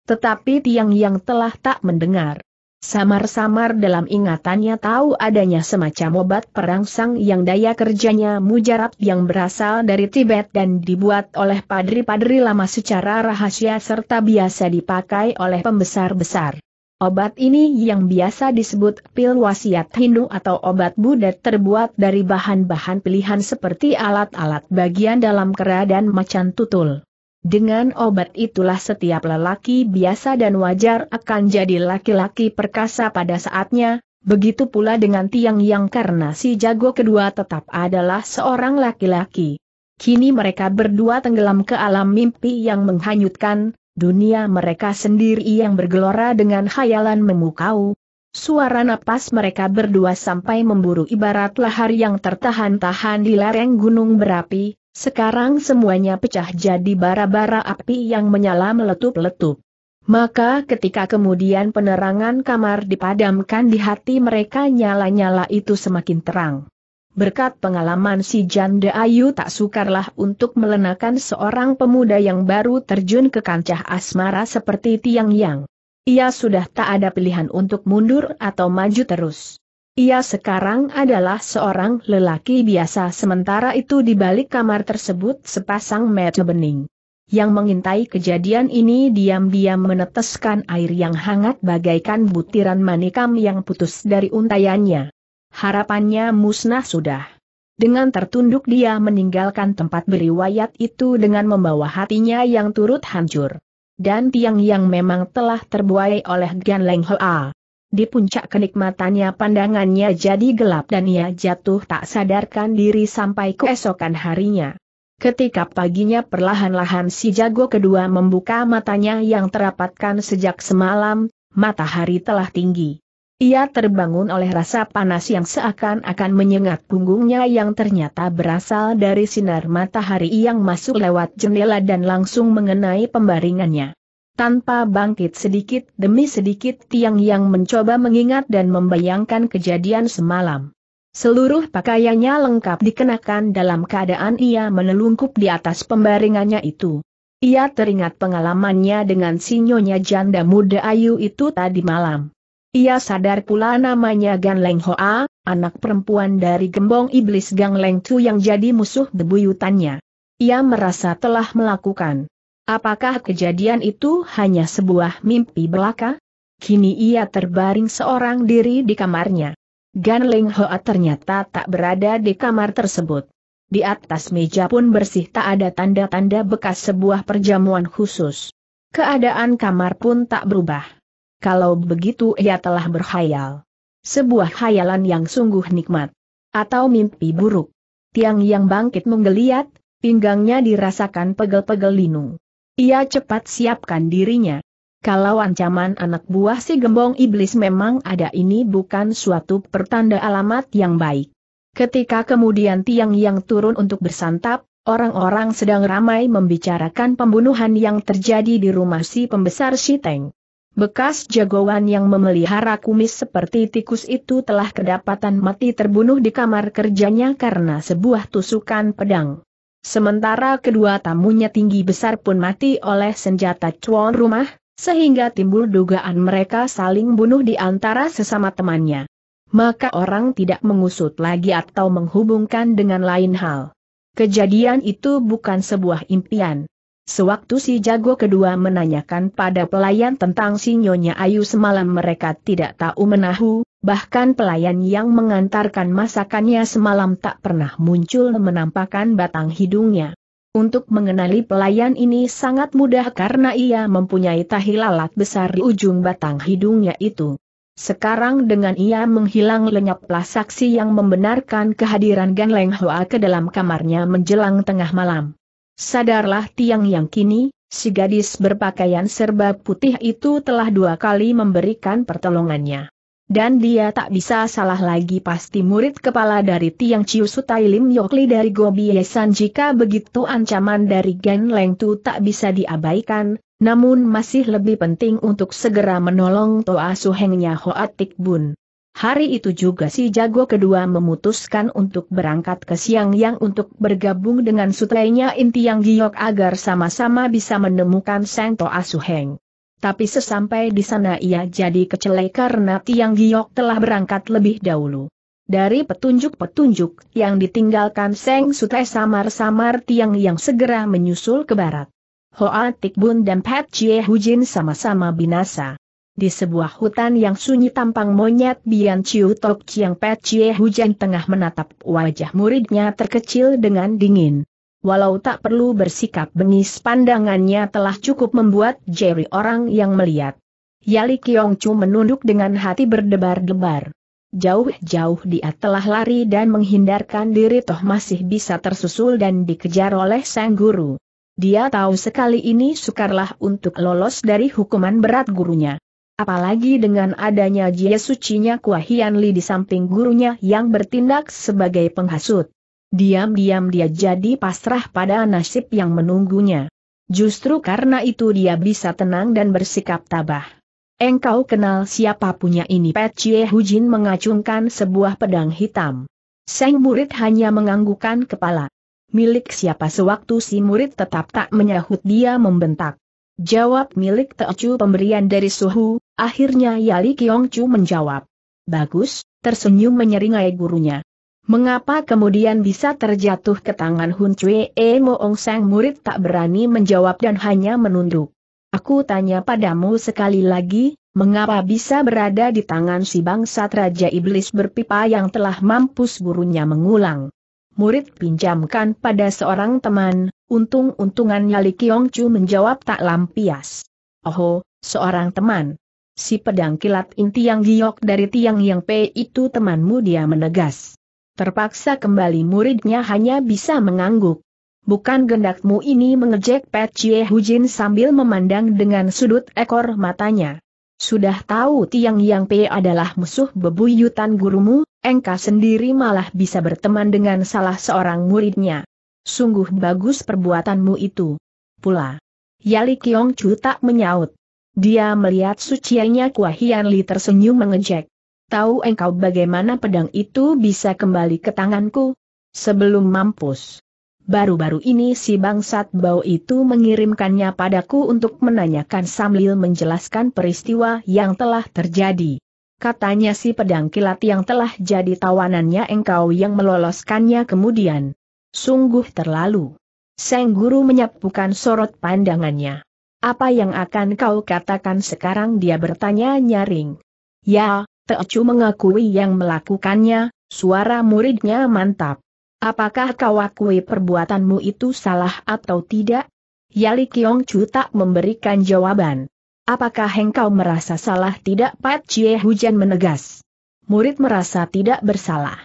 Tetapi tiang yang telah tak mendengar. Samar-samar dalam ingatannya tahu adanya semacam obat perangsang yang daya kerjanya mujarab yang berasal dari Tibet dan dibuat oleh padri-padri lama secara rahasia serta biasa dipakai oleh pembesar-besar. Obat ini yang biasa disebut pil wasiat Hindu atau obat Buddha terbuat dari bahan-bahan pilihan seperti alat-alat bagian dalam kera dan macan tutul. Dengan obat itulah setiap lelaki biasa dan wajar akan jadi laki-laki perkasa pada saatnya, begitu pula dengan Tiang Yang karena si jago kedua tetap adalah seorang laki-laki. Kini mereka berdua tenggelam ke alam mimpi yang menghanyutkan, dunia mereka sendiri yang bergelora dengan khayalan memukau. Suara napas mereka berdua sampai memburu ibarat lahar yang tertahan-tahan di lereng gunung berapi, sekarang semuanya pecah jadi bara-bara api yang menyala meletup-letup. Maka ketika kemudian penerangan kamar dipadamkan di hati mereka nyala-nyala itu semakin terang. Berkat pengalaman si Janda Ayu tak sukarlah untuk melenakan seorang pemuda yang baru terjun ke kancah asmara seperti Tiang Yang. Ia sudah tak ada pilihan untuk mundur atau maju terus. Ia sekarang adalah seorang lelaki biasa sementara itu di balik kamar tersebut sepasang mata bening. Yang mengintai kejadian ini diam-diam meneteskan air yang hangat bagaikan butiran manikam yang putus dari untayannya. Harapannya musnah sudah. Dengan tertunduk dia meninggalkan tempat beriwayat itu dengan membawa hatinya yang turut hancur. Dan tiang yang memang telah terbuai oleh Gan Leng Hoa di puncak kenikmatannya pandangannya jadi gelap dan ia jatuh tak sadarkan diri sampai keesokan harinya. Ketika paginya perlahan-lahan si jago kedua membuka matanya yang terapatkan sejak semalam, matahari telah tinggi. Ia terbangun oleh rasa panas yang seakan-akan menyengat punggungnya yang ternyata berasal dari sinar matahari yang masuk lewat jendela dan langsung mengenai pembaringannya. Tanpa bangkit sedikit demi sedikit Tiang Yang mencoba mengingat dan membayangkan kejadian semalam. Seluruh pakaiannya lengkap dikenakan dalam keadaan ia menelungkup di atas pembaringannya itu. Ia teringat pengalamannya dengan sinyonya janda muda Ayu itu tadi malam. Ia sadar pula namanya Gan Leng Hoa, anak perempuan dari gembong iblis Gang Leng Tu yang jadi musuh debuyutannya. Ia merasa telah melakukan Apakah kejadian itu hanya sebuah mimpi belaka? Kini ia terbaring seorang diri di kamarnya. Gan Ling Hoa ternyata tak berada di kamar tersebut. Di atas meja pun bersih tak ada tanda-tanda bekas sebuah perjamuan khusus. Keadaan kamar pun tak berubah. Kalau begitu ia telah berhayal. Sebuah khayalan yang sungguh nikmat. Atau mimpi buruk. Tiang yang bangkit menggeliat, pinggangnya dirasakan pegel-pegel linu. Ia cepat siapkan dirinya. Kalau ancaman anak buah si gembong iblis memang ada ini bukan suatu pertanda alamat yang baik. Ketika kemudian tiang yang turun untuk bersantap, orang-orang sedang ramai membicarakan pembunuhan yang terjadi di rumah si pembesar Shiteng. Bekas jagoan yang memelihara kumis seperti tikus itu telah kedapatan mati terbunuh di kamar kerjanya karena sebuah tusukan pedang. Sementara kedua tamunya tinggi besar pun mati oleh senjata cuan rumah, sehingga timbul dugaan mereka saling bunuh di antara sesama temannya. Maka orang tidak mengusut lagi atau menghubungkan dengan lain hal. Kejadian itu bukan sebuah impian. Sewaktu si jago kedua menanyakan pada pelayan tentang sinyonya Ayu semalam mereka tidak tahu menahu, Bahkan pelayan yang mengantarkan masakannya semalam tak pernah muncul menampakkan batang hidungnya. Untuk mengenali pelayan ini sangat mudah karena ia mempunyai tahi lalat besar di ujung batang hidungnya itu. Sekarang dengan ia menghilang lenyaplah saksi yang membenarkan kehadiran Gan Leng Hoa ke dalam kamarnya menjelang tengah malam. Sadarlah tiang yang kini, si gadis berpakaian serba putih itu telah dua kali memberikan pertolongannya dan dia tak bisa salah lagi pasti murid kepala dari Tiang Chiu Sutai Lim Yokli dari Yesan jika begitu ancaman dari Gen Leng Tu tak bisa diabaikan, namun masih lebih penting untuk segera menolong Toa Suhengnya Hoat Tik Bun. Hari itu juga si jago kedua memutuskan untuk berangkat ke Siang Yang untuk bergabung dengan sutainya Inti Yang Giok agar sama-sama bisa menemukan Sang Toa Suheng tapi sesampai di sana ia jadi kecelai karena Tiang Giok telah berangkat lebih dahulu. Dari petunjuk-petunjuk yang ditinggalkan Seng Sute samar-samar Tiang yang segera menyusul ke barat. Hoa Tik Bun dan Pat Chie Hujin sama-sama binasa. Di sebuah hutan yang sunyi tampang monyet Bian Chiu Tok Chiang Pat Chie Hujin tengah menatap wajah muridnya terkecil dengan dingin. Walau tak perlu bersikap bengis pandangannya telah cukup membuat Jerry orang yang melihat. Yali Kiong Chu menunduk dengan hati berdebar-debar. Jauh-jauh dia telah lari dan menghindarkan diri toh masih bisa tersusul dan dikejar oleh sang guru. Dia tahu sekali ini sukarlah untuk lolos dari hukuman berat gurunya. Apalagi dengan adanya Jie Sucinya Kuahian Li di samping gurunya yang bertindak sebagai penghasut. Diam-diam dia jadi pasrah pada nasib yang menunggunya. Justru karena itu dia bisa tenang dan bersikap tabah. Engkau kenal siapa punya ini Pet Chie Hujin mengacungkan sebuah pedang hitam. Sang murid hanya menganggukkan kepala. Milik siapa sewaktu si murid tetap tak menyahut dia membentak. Jawab milik Teochu pemberian dari suhu, akhirnya Yali Chu menjawab. Bagus, tersenyum menyeringai gurunya. Mengapa kemudian bisa terjatuh ke tangan Hun Cue E Moong Sang murid tak berani menjawab dan hanya menunduk. Aku tanya padamu sekali lagi, mengapa bisa berada di tangan si bangsat Raja Iblis berpipa yang telah mampus gurunya mengulang. Murid pinjamkan pada seorang teman, untung untungan Li Kiong Chu menjawab tak lampias. Oho, seorang teman. Si pedang kilat inti yang giok dari tiang yang P itu temanmu dia menegas. Terpaksa kembali muridnya hanya bisa mengangguk. Bukan gendakmu ini mengejek Pet Chie Hujin sambil memandang dengan sudut ekor matanya. Sudah tahu Tiang Yang Pei adalah musuh bebuyutan gurumu, engkau sendiri malah bisa berteman dengan salah seorang muridnya. Sungguh bagus perbuatanmu itu. Pula. Yali Kiong Chu tak menyaut. Dia melihat suciannya Kua Hian Li tersenyum mengejek. Tahu engkau bagaimana pedang itu bisa kembali ke tanganku? Sebelum mampus. Baru-baru ini si bangsat bau itu mengirimkannya padaku untuk menanyakan sambil menjelaskan peristiwa yang telah terjadi. Katanya si pedang kilat yang telah jadi tawanannya engkau yang meloloskannya kemudian. Sungguh terlalu. Seng Guru menyapukan sorot pandangannya. Apa yang akan kau katakan sekarang dia bertanya nyaring. Ya, Teocu mengakui yang melakukannya, suara muridnya mantap. Apakah kau akui perbuatanmu itu salah atau tidak? Yali Kiong Chu tak memberikan jawaban. Apakah engkau merasa salah tidak Pat Chie Hujan menegas. Murid merasa tidak bersalah.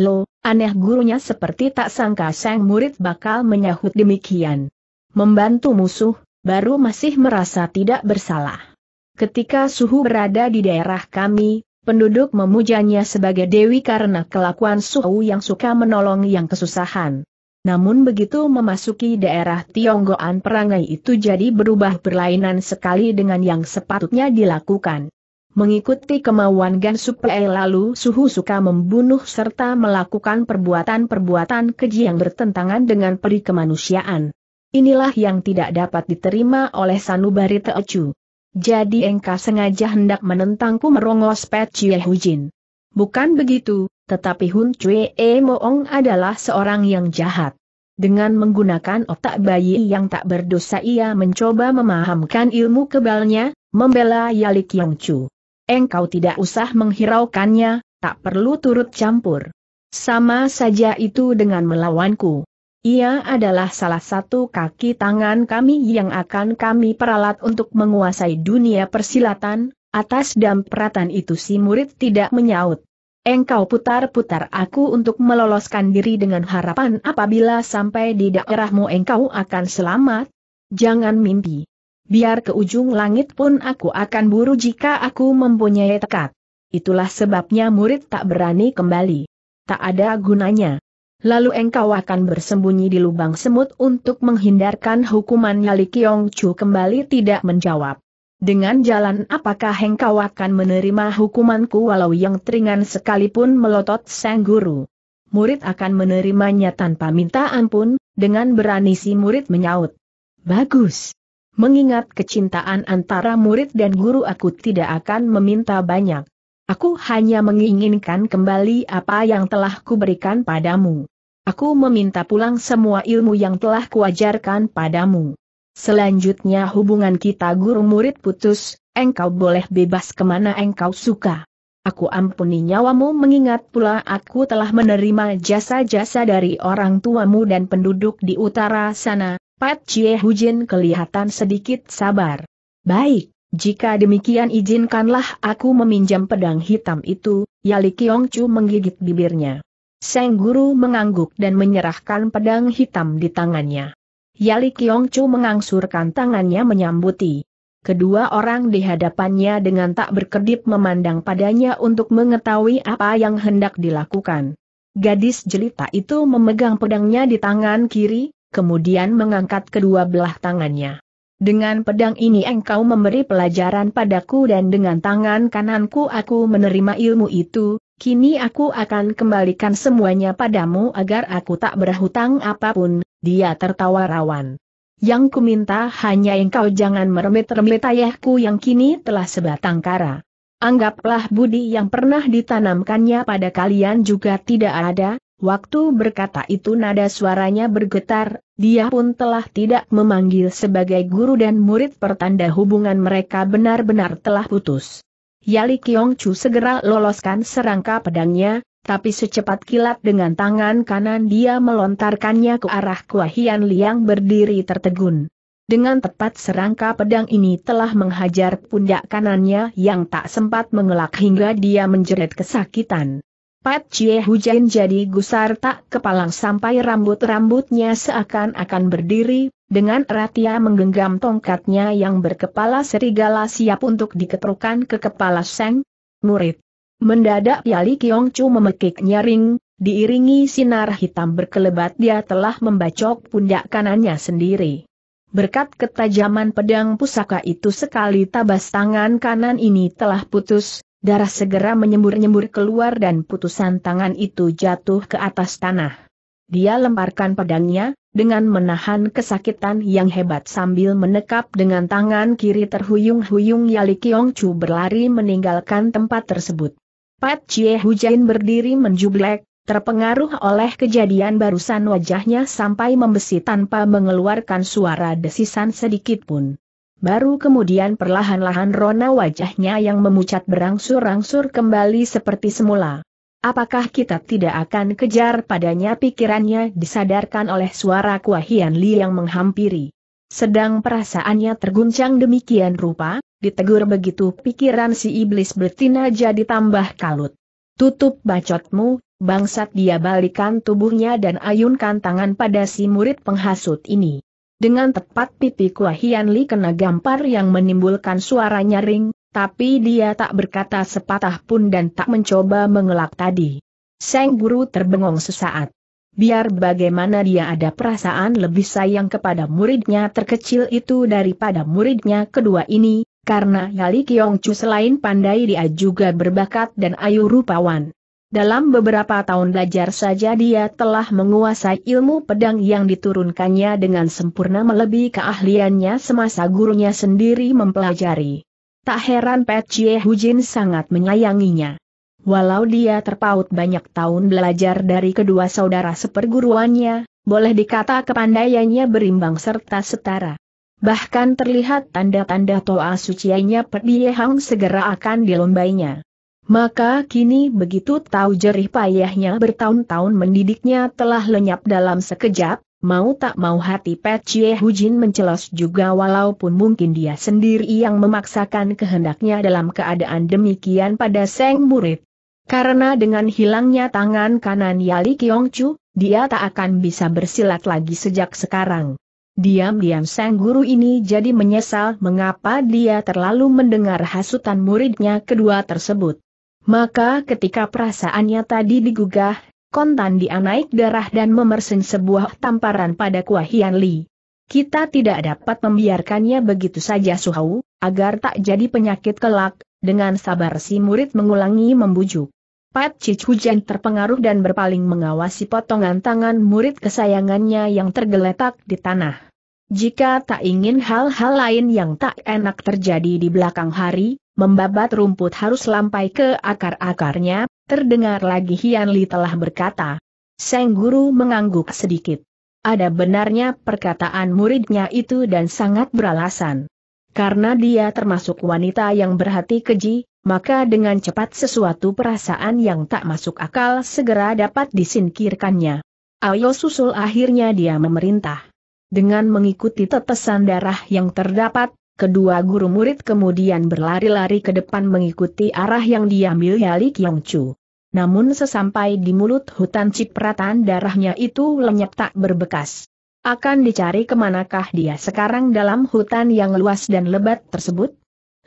Lo, aneh gurunya seperti tak sangka sang murid bakal menyahut demikian. Membantu musuh, baru masih merasa tidak bersalah. Ketika suhu berada di daerah kami, Penduduk memujanya sebagai dewi karena kelakuan Suhu yang suka menolong yang kesusahan. Namun begitu memasuki daerah Tionggoan perangai itu jadi berubah berlainan sekali dengan yang sepatutnya dilakukan. Mengikuti kemauan Gan Supai lalu Suhu suka membunuh serta melakukan perbuatan-perbuatan keji yang bertentangan dengan peri kemanusiaan. Inilah yang tidak dapat diterima oleh Sanubari Teocu. Jadi engkau sengaja hendak menentangku merongos Pet Chie Hujin. Bukan begitu, tetapi Hun Chue E Moong adalah seorang yang jahat. Dengan menggunakan otak bayi yang tak berdosa ia mencoba memahamkan ilmu kebalnya, membela Yali Kiong Chu. Engkau tidak usah menghiraukannya, tak perlu turut campur. Sama saja itu dengan melawanku. Ia adalah salah satu kaki tangan kami yang akan kami peralat untuk menguasai dunia persilatan, atas dampratan itu si murid tidak menyaut. Engkau putar-putar aku untuk meloloskan diri dengan harapan apabila sampai di daerahmu engkau akan selamat. Jangan mimpi. Biar ke ujung langit pun aku akan buru jika aku mempunyai tekad. Itulah sebabnya murid tak berani kembali. Tak ada gunanya. Lalu engkau akan bersembunyi di lubang semut untuk menghindarkan hukumannya Li Kiong Chu kembali tidak menjawab. Dengan jalan apakah engkau akan menerima hukumanku walau yang teringan sekalipun melotot sang guru? Murid akan menerimanya tanpa minta ampun, dengan berani si murid menyaut. Bagus. Mengingat kecintaan antara murid dan guru aku tidak akan meminta banyak. Aku hanya menginginkan kembali apa yang telah kuberikan padamu. Aku meminta pulang semua ilmu yang telah kuajarkan padamu. Selanjutnya hubungan kita guru murid putus, engkau boleh bebas kemana engkau suka. Aku ampuni nyawamu mengingat pula aku telah menerima jasa-jasa dari orang tuamu dan penduduk di utara sana, Pat Chie Hujin kelihatan sedikit sabar. Baik, jika demikian izinkanlah aku meminjam pedang hitam itu, Yali Kiong Chu menggigit bibirnya. Seng Guru mengangguk dan menyerahkan pedang hitam di tangannya. Yali Chu mengangsurkan tangannya menyambuti. Kedua orang di hadapannya dengan tak berkedip memandang padanya untuk mengetahui apa yang hendak dilakukan. Gadis jelita itu memegang pedangnya di tangan kiri, kemudian mengangkat kedua belah tangannya. Dengan pedang ini engkau memberi pelajaran padaku dan dengan tangan kananku aku menerima ilmu itu, kini aku akan kembalikan semuanya padamu agar aku tak berhutang apapun, dia tertawa rawan. Yang kuminta hanya engkau jangan meremit-remit ayahku yang kini telah sebatang kara. Anggaplah budi yang pernah ditanamkannya pada kalian juga tidak ada, Waktu berkata itu nada suaranya bergetar, dia pun telah tidak memanggil sebagai guru dan murid pertanda hubungan mereka benar-benar telah putus. Yali Kiong Chu segera loloskan serangka pedangnya, tapi secepat kilat dengan tangan kanan dia melontarkannya ke arah Kuahian Liang berdiri tertegun. Dengan tepat serangka pedang ini telah menghajar pundak kanannya yang tak sempat mengelak hingga dia menjerit kesakitan. Pat Chie Hujan jadi gusar tak kepalang sampai rambut-rambutnya seakan-akan berdiri, dengan erat ia menggenggam tongkatnya yang berkepala serigala siap untuk diketrukan ke kepala Seng, murid. Mendadak Yali Kiong Chu memekik nyaring, diiringi sinar hitam berkelebat dia telah membacok pundak kanannya sendiri. Berkat ketajaman pedang pusaka itu sekali tabas tangan kanan ini telah putus, Darah segera menyembur-nyembur keluar dan putusan tangan itu jatuh ke atas tanah. Dia lemparkan pedangnya, dengan menahan kesakitan yang hebat sambil menekap dengan tangan kiri terhuyung-huyung Yali Kiong Chu berlari meninggalkan tempat tersebut. Pat Chie Hujain berdiri menjublek, terpengaruh oleh kejadian barusan wajahnya sampai membesi tanpa mengeluarkan suara desisan sedikitpun. Baru kemudian perlahan-lahan rona wajahnya yang memucat berangsur-angsur kembali seperti semula. Apakah kita tidak akan kejar padanya pikirannya disadarkan oleh suara Kuahian Li yang menghampiri. Sedang perasaannya terguncang demikian rupa, ditegur begitu pikiran si iblis betina jadi tambah kalut. Tutup bacotmu, bangsat dia balikan tubuhnya dan ayunkan tangan pada si murid penghasut ini. Dengan tepat pipi Kuahian Li kena gampar yang menimbulkan suara nyaring, tapi dia tak berkata sepatah pun dan tak mencoba mengelak tadi. Seng Guru terbengong sesaat. Biar bagaimana dia ada perasaan lebih sayang kepada muridnya terkecil itu daripada muridnya kedua ini, karena Yali Kiong Chu selain pandai dia juga berbakat dan ayu rupawan. Dalam beberapa tahun belajar saja dia telah menguasai ilmu pedang yang diturunkannya dengan sempurna melebihi keahliannya semasa gurunya sendiri mempelajari. Tak heran Pet Chie Hujin sangat menyayanginya. Walau dia terpaut banyak tahun belajar dari kedua saudara seperguruannya, boleh dikata kepandaiannya berimbang serta setara. Bahkan terlihat tanda-tanda toa Pat Chie Hang segera akan dilombainya. Maka kini begitu tahu jerih payahnya bertahun-tahun mendidiknya telah lenyap dalam sekejap, mau tak mau hati Pet Chie Hujin mencelos juga walaupun mungkin dia sendiri yang memaksakan kehendaknya dalam keadaan demikian pada Seng Murid. Karena dengan hilangnya tangan kanan Yali Kiong Chu, dia tak akan bisa bersilat lagi sejak sekarang. Diam-diam sang guru ini jadi menyesal mengapa dia terlalu mendengar hasutan muridnya kedua tersebut. Maka ketika perasaannya tadi digugah, kontan dia naik darah dan memersen sebuah tamparan pada kuah Hian Li. Kita tidak dapat membiarkannya begitu saja Suhau, agar tak jadi penyakit kelak, dengan sabar si murid mengulangi membujuk. Pat Cicujan terpengaruh dan berpaling mengawasi potongan tangan murid kesayangannya yang tergeletak di tanah. Jika tak ingin hal-hal lain yang tak enak terjadi di belakang hari, membabat rumput harus sampai ke akar-akarnya, terdengar lagi Hian Li telah berkata. Seng Guru mengangguk sedikit. Ada benarnya perkataan muridnya itu dan sangat beralasan. Karena dia termasuk wanita yang berhati keji, maka dengan cepat sesuatu perasaan yang tak masuk akal segera dapat disingkirkannya. Ayo susul akhirnya dia memerintah. Dengan mengikuti tetesan darah yang terdapat, Kedua guru murid kemudian berlari-lari ke depan mengikuti arah yang diambil Yali Kiong Chu. Namun sesampai di mulut hutan cipratan darahnya itu lenyap tak berbekas. Akan dicari kemanakah dia sekarang dalam hutan yang luas dan lebat tersebut?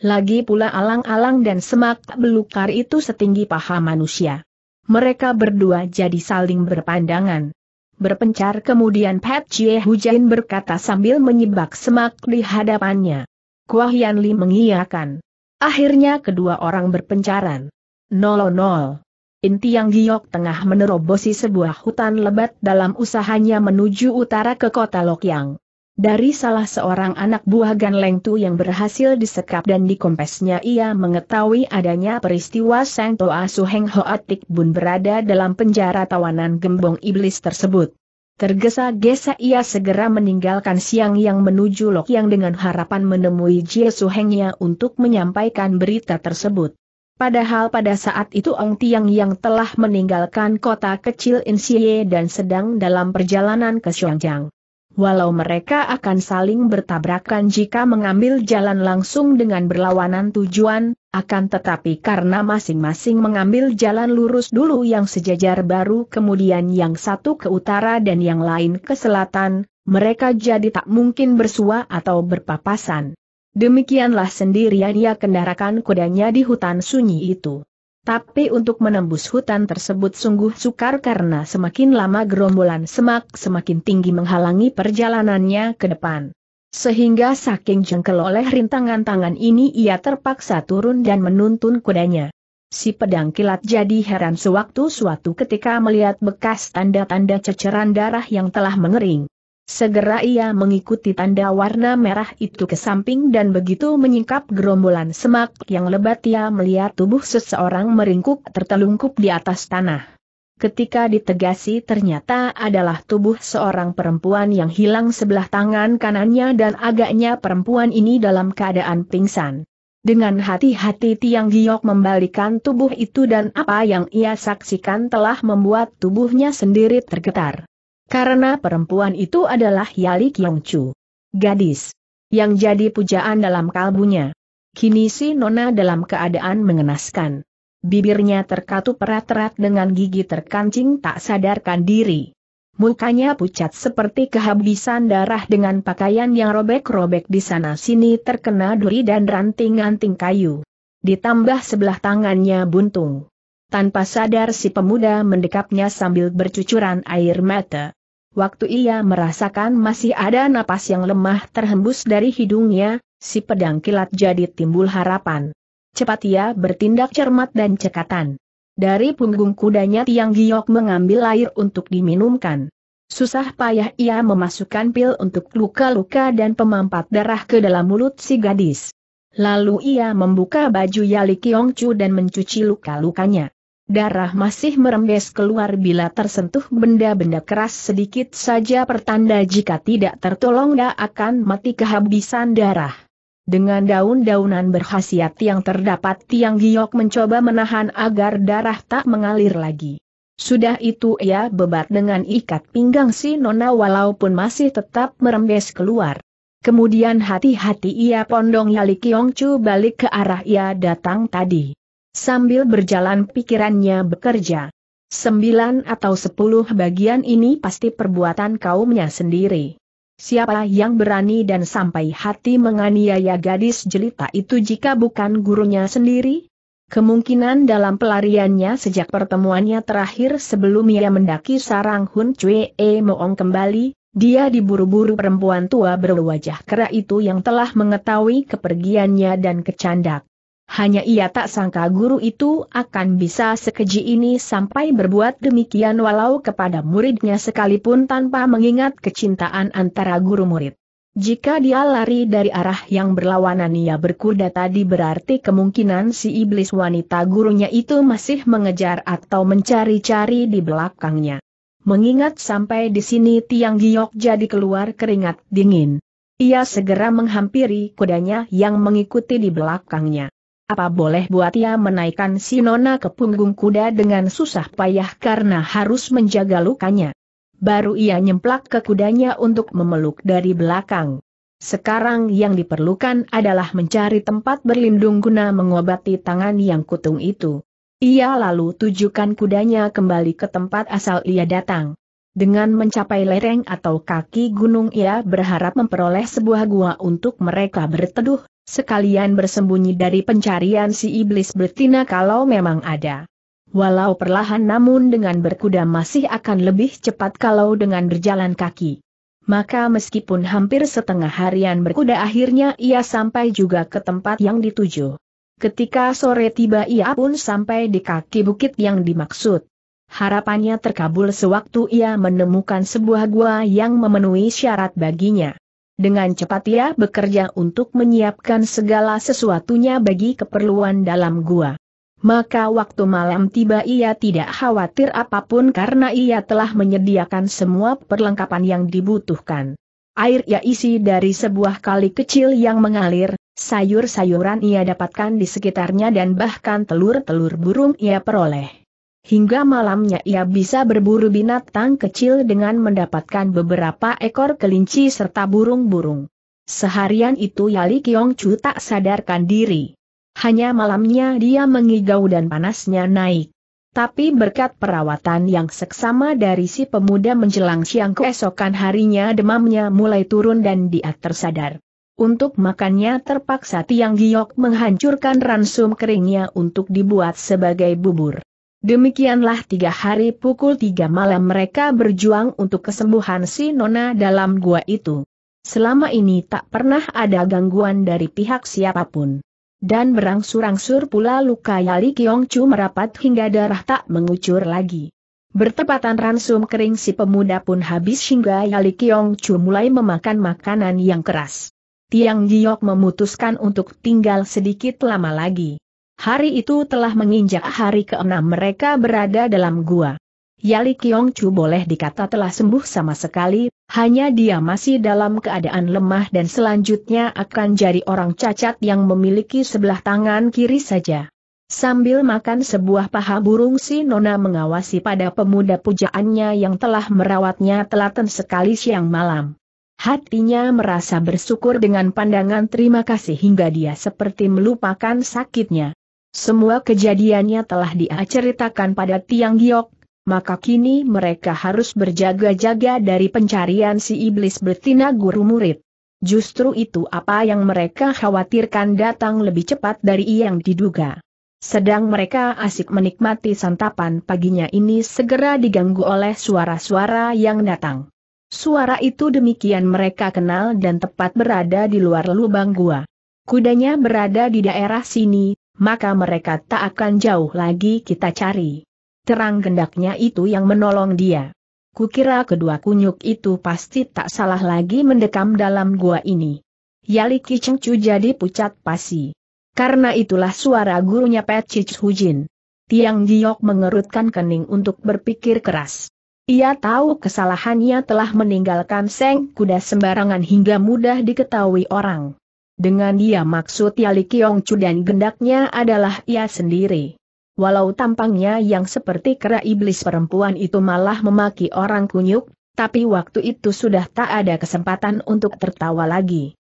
Lagi pula alang-alang dan semak belukar itu setinggi paha manusia. Mereka berdua jadi saling berpandangan. Berpencar kemudian Pat Chie Hujain berkata sambil menyibak semak di hadapannya. Kua Hian Li mengiyakan. Akhirnya kedua orang berpencaran. Nol nol. Inti yang giok tengah menerobosi sebuah hutan lebat dalam usahanya menuju utara ke kota Lokyang. Dari salah seorang anak buah Gan Lengtu yang berhasil disekap dan dikompesnya ia mengetahui adanya peristiwa Sang Toa Suheng Hoatik Bun berada dalam penjara tawanan gembong iblis tersebut. Tergesa-gesa ia segera meninggalkan siang yang menuju Lok Yang dengan harapan menemui Jie Suhengnya untuk menyampaikan berita tersebut. Padahal pada saat itu Ong Tiang yang telah meninggalkan kota kecil Insie dan sedang dalam perjalanan ke Xiangjiang. Walau mereka akan saling bertabrakan jika mengambil jalan langsung dengan berlawanan tujuan, akan tetapi karena masing-masing mengambil jalan lurus dulu yang sejajar baru kemudian yang satu ke utara dan yang lain ke selatan, mereka jadi tak mungkin bersua atau berpapasan. Demikianlah sendirian ia kendarakan kudanya di hutan sunyi itu. Tapi untuk menembus hutan tersebut sungguh sukar karena semakin lama gerombolan semak semakin tinggi menghalangi perjalanannya ke depan. Sehingga saking jengkel oleh rintangan tangan ini ia terpaksa turun dan menuntun kudanya. Si pedang kilat jadi heran sewaktu suatu ketika melihat bekas tanda-tanda ceceran darah yang telah mengering. Segera ia mengikuti tanda warna merah itu ke samping dan begitu menyingkap gerombolan semak yang lebat ia melihat tubuh seseorang meringkuk tertelungkup di atas tanah ketika ditegasi ternyata adalah tubuh seorang perempuan yang hilang sebelah tangan kanannya dan agaknya perempuan ini dalam keadaan pingsan. Dengan hati-hati Tiang Giok membalikan tubuh itu dan apa yang ia saksikan telah membuat tubuhnya sendiri tergetar. Karena perempuan itu adalah Yali Chu. Gadis. Yang jadi pujaan dalam kalbunya. Kini si Nona dalam keadaan mengenaskan bibirnya terkatup erat-erat dengan gigi terkancing tak sadarkan diri. Mukanya pucat seperti kehabisan darah dengan pakaian yang robek-robek di sana-sini terkena duri dan ranting-ranting kayu. Ditambah sebelah tangannya buntung. Tanpa sadar si pemuda mendekapnya sambil bercucuran air mata. Waktu ia merasakan masih ada napas yang lemah terhembus dari hidungnya, si pedang kilat jadi timbul harapan. Cepat ia bertindak cermat dan cekatan. Dari punggung kudanya Tiang Giok mengambil air untuk diminumkan. Susah payah ia memasukkan pil untuk luka-luka dan pemampat darah ke dalam mulut si gadis. Lalu ia membuka baju Yali Chu dan mencuci luka-lukanya. Darah masih merembes keluar bila tersentuh benda-benda keras sedikit saja pertanda jika tidak tertolong dia akan mati kehabisan darah. Dengan daun-daunan berkhasiat yang terdapat Tiang Giok mencoba menahan agar darah tak mengalir lagi. Sudah itu ia bebat dengan ikat pinggang si Nona walaupun masih tetap merembes keluar. Kemudian hati-hati ia pondong Yali Kiongcu balik ke arah ia datang tadi. Sambil berjalan pikirannya bekerja. Sembilan atau sepuluh bagian ini pasti perbuatan kaumnya sendiri. Siapa yang berani dan sampai hati menganiaya gadis jelita itu jika bukan gurunya sendiri? Kemungkinan dalam pelariannya sejak pertemuannya terakhir sebelum ia mendaki sarang Hun Cue e Moong kembali, dia diburu-buru perempuan tua berwajah kera itu yang telah mengetahui kepergiannya dan kecandak. Hanya ia tak sangka guru itu akan bisa sekeji ini sampai berbuat demikian walau kepada muridnya sekalipun tanpa mengingat kecintaan antara guru-murid. Jika dia lari dari arah yang berlawanan ia berkuda tadi berarti kemungkinan si iblis wanita gurunya itu masih mengejar atau mencari-cari di belakangnya. Mengingat sampai di sini Tiang Giok jadi keluar keringat dingin. Ia segera menghampiri kudanya yang mengikuti di belakangnya. Apa boleh buat ia menaikkan si Nona ke punggung kuda dengan susah payah karena harus menjaga lukanya. Baru ia nyemplak ke kudanya untuk memeluk dari belakang. Sekarang yang diperlukan adalah mencari tempat berlindung guna mengobati tangan yang kutung itu. Ia lalu tujukan kudanya kembali ke tempat asal ia datang. Dengan mencapai lereng atau kaki gunung ia berharap memperoleh sebuah gua untuk mereka berteduh Sekalian bersembunyi dari pencarian si iblis betina kalau memang ada. Walau perlahan namun dengan berkuda masih akan lebih cepat kalau dengan berjalan kaki. Maka meskipun hampir setengah harian berkuda akhirnya ia sampai juga ke tempat yang dituju. Ketika sore tiba ia pun sampai di kaki bukit yang dimaksud. Harapannya terkabul sewaktu ia menemukan sebuah gua yang memenuhi syarat baginya. Dengan cepat ia bekerja untuk menyiapkan segala sesuatunya bagi keperluan dalam gua. Maka waktu malam tiba ia tidak khawatir apapun karena ia telah menyediakan semua perlengkapan yang dibutuhkan. Air ia isi dari sebuah kali kecil yang mengalir, sayur-sayuran ia dapatkan di sekitarnya dan bahkan telur-telur burung ia peroleh. Hingga malamnya ia bisa berburu binatang kecil dengan mendapatkan beberapa ekor kelinci serta burung-burung. Seharian itu Yali Kiong Chu tak sadarkan diri. Hanya malamnya dia mengigau dan panasnya naik. Tapi berkat perawatan yang seksama dari si pemuda menjelang siang keesokan harinya demamnya mulai turun dan dia tersadar. Untuk makannya terpaksa Tiang Giok menghancurkan ransum keringnya untuk dibuat sebagai bubur. Demikianlah tiga hari pukul tiga malam mereka berjuang untuk kesembuhan si Nona dalam gua itu. Selama ini tak pernah ada gangguan dari pihak siapapun. Dan berangsur-angsur pula luka Yali Kiong Chu merapat hingga darah tak mengucur lagi. Bertepatan ransum kering si pemuda pun habis hingga Yali Kiong Chu mulai memakan makanan yang keras. Tiang Giok memutuskan untuk tinggal sedikit lama lagi. Hari itu telah menginjak hari keenam mereka berada dalam gua. Yali Kiong Chu boleh dikata telah sembuh sama sekali, hanya dia masih dalam keadaan lemah dan selanjutnya akan jadi orang cacat yang memiliki sebelah tangan kiri saja. Sambil makan sebuah paha burung si Nona mengawasi pada pemuda pujaannya yang telah merawatnya telaten sekali siang malam. Hatinya merasa bersyukur dengan pandangan terima kasih hingga dia seperti melupakan sakitnya. Semua kejadiannya telah dia ceritakan pada Tiang Giok, maka kini mereka harus berjaga-jaga dari pencarian si iblis betina guru murid. Justru itu apa yang mereka khawatirkan datang lebih cepat dari yang diduga. Sedang mereka asik menikmati santapan paginya ini segera diganggu oleh suara-suara yang datang. Suara itu demikian mereka kenal dan tepat berada di luar lubang gua. Kudanya berada di daerah sini, maka mereka tak akan jauh lagi kita cari. Terang gendaknya itu yang menolong dia. Kukira kedua kunyuk itu pasti tak salah lagi mendekam dalam gua ini. Yali Kicengcu jadi pucat pasi. Karena itulah suara gurunya Pecic Hujin. Tiang Giok mengerutkan kening untuk berpikir keras. Ia tahu kesalahannya telah meninggalkan seng kuda sembarangan hingga mudah diketahui orang. Dengan dia maksud Yali Kiong Chu dan gendaknya adalah ia sendiri. Walau tampangnya yang seperti kera iblis perempuan itu malah memaki orang kunyuk, tapi waktu itu sudah tak ada kesempatan untuk tertawa lagi.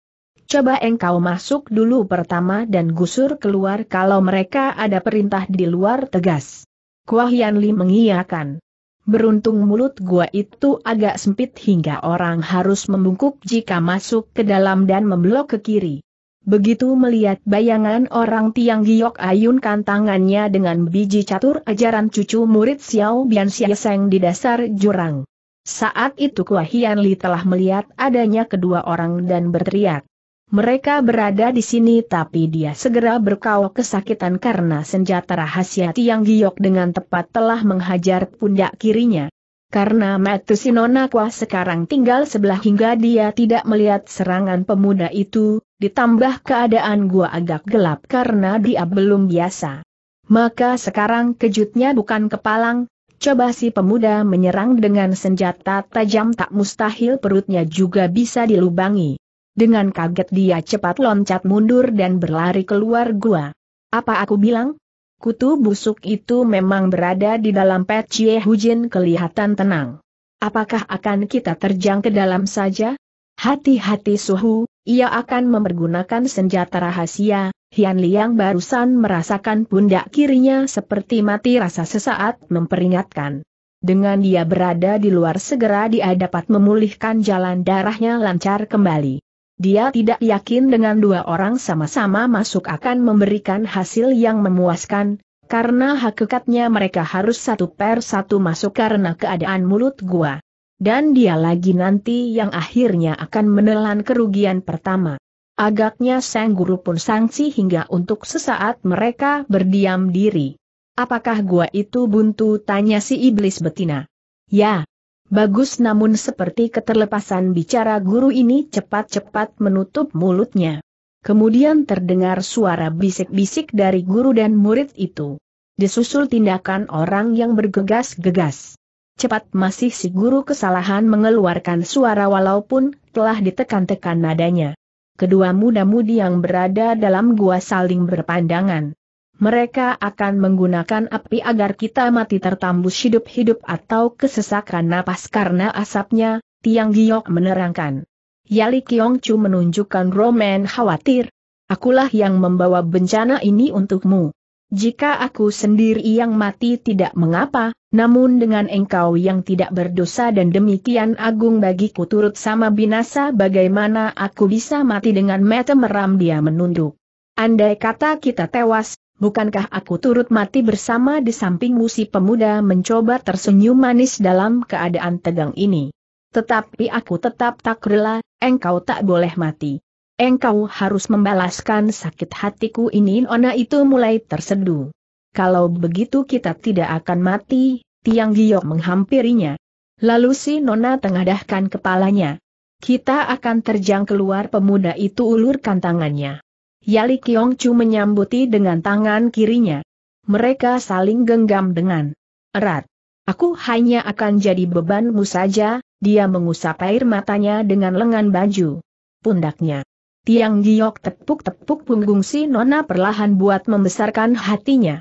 Coba engkau masuk dulu pertama dan gusur keluar kalau mereka ada perintah di luar tegas. Kuah Yan Li mengiyakan. Beruntung mulut gua itu agak sempit hingga orang harus membungkuk jika masuk ke dalam dan memblok ke kiri. Begitu melihat bayangan orang Tiang Giok ayunkan tangannya dengan biji catur ajaran cucu murid Xiao Bian Xieseng di dasar jurang. Saat itu Kua Hian Li telah melihat adanya kedua orang dan berteriak. Mereka berada di sini tapi dia segera berkau kesakitan karena senjata rahasia Tiang Giok dengan tepat telah menghajar pundak kirinya. Karena Matu Sinona Kua sekarang tinggal sebelah hingga dia tidak melihat serangan pemuda itu, ditambah keadaan gua agak gelap karena dia belum biasa. Maka sekarang kejutnya bukan kepalang, coba si pemuda menyerang dengan senjata tajam tak mustahil perutnya juga bisa dilubangi. Dengan kaget dia cepat loncat mundur dan berlari keluar gua. Apa aku bilang? Kutu busuk itu memang berada di dalam pet Cie Hujin kelihatan tenang. Apakah akan kita terjang ke dalam saja? Hati-hati suhu, ia akan memergunakan senjata rahasia, Hian Liang barusan merasakan pundak kirinya seperti mati rasa sesaat memperingatkan. Dengan dia berada di luar segera dia dapat memulihkan jalan darahnya lancar kembali. Dia tidak yakin dengan dua orang sama-sama masuk akan memberikan hasil yang memuaskan, karena hakikatnya mereka harus satu per satu masuk karena keadaan mulut gua. Dan dia lagi nanti yang akhirnya akan menelan kerugian pertama. Agaknya sang guru pun sangsi hingga untuk sesaat mereka berdiam diri. Apakah gua itu buntu? Tanya si iblis betina. Ya. Bagus namun seperti keterlepasan bicara guru ini cepat-cepat menutup mulutnya. Kemudian terdengar suara bisik-bisik dari guru dan murid itu. Disusul tindakan orang yang bergegas-gegas cepat masih si guru kesalahan mengeluarkan suara walaupun telah ditekan-tekan nadanya. Kedua muda-mudi yang berada dalam gua saling berpandangan. Mereka akan menggunakan api agar kita mati tertambus hidup-hidup atau kesesakan napas karena asapnya, Tiang Giok menerangkan. Yali Kiong Chu menunjukkan Roman khawatir. Akulah yang membawa bencana ini untukmu. Jika aku sendiri yang mati tidak mengapa, namun dengan engkau yang tidak berdosa dan demikian agung bagiku turut sama binasa bagaimana aku bisa mati dengan mata meram dia menunduk. Andai kata kita tewas, bukankah aku turut mati bersama di samping si pemuda mencoba tersenyum manis dalam keadaan tegang ini. Tetapi aku tetap tak rela, engkau tak boleh mati. Engkau harus membalaskan sakit hatiku ini Nona itu mulai terseduh. Kalau begitu kita tidak akan mati, Tiang Giok menghampirinya. Lalu si Nona tengadahkan kepalanya. Kita akan terjang keluar pemuda itu ulurkan tangannya. Yali Kiong Chu menyambuti dengan tangan kirinya. Mereka saling genggam dengan erat. Aku hanya akan jadi bebanmu saja, dia mengusap air matanya dengan lengan baju. Pundaknya. Tiang Giok tepuk-tepuk punggung si Nona perlahan buat membesarkan hatinya.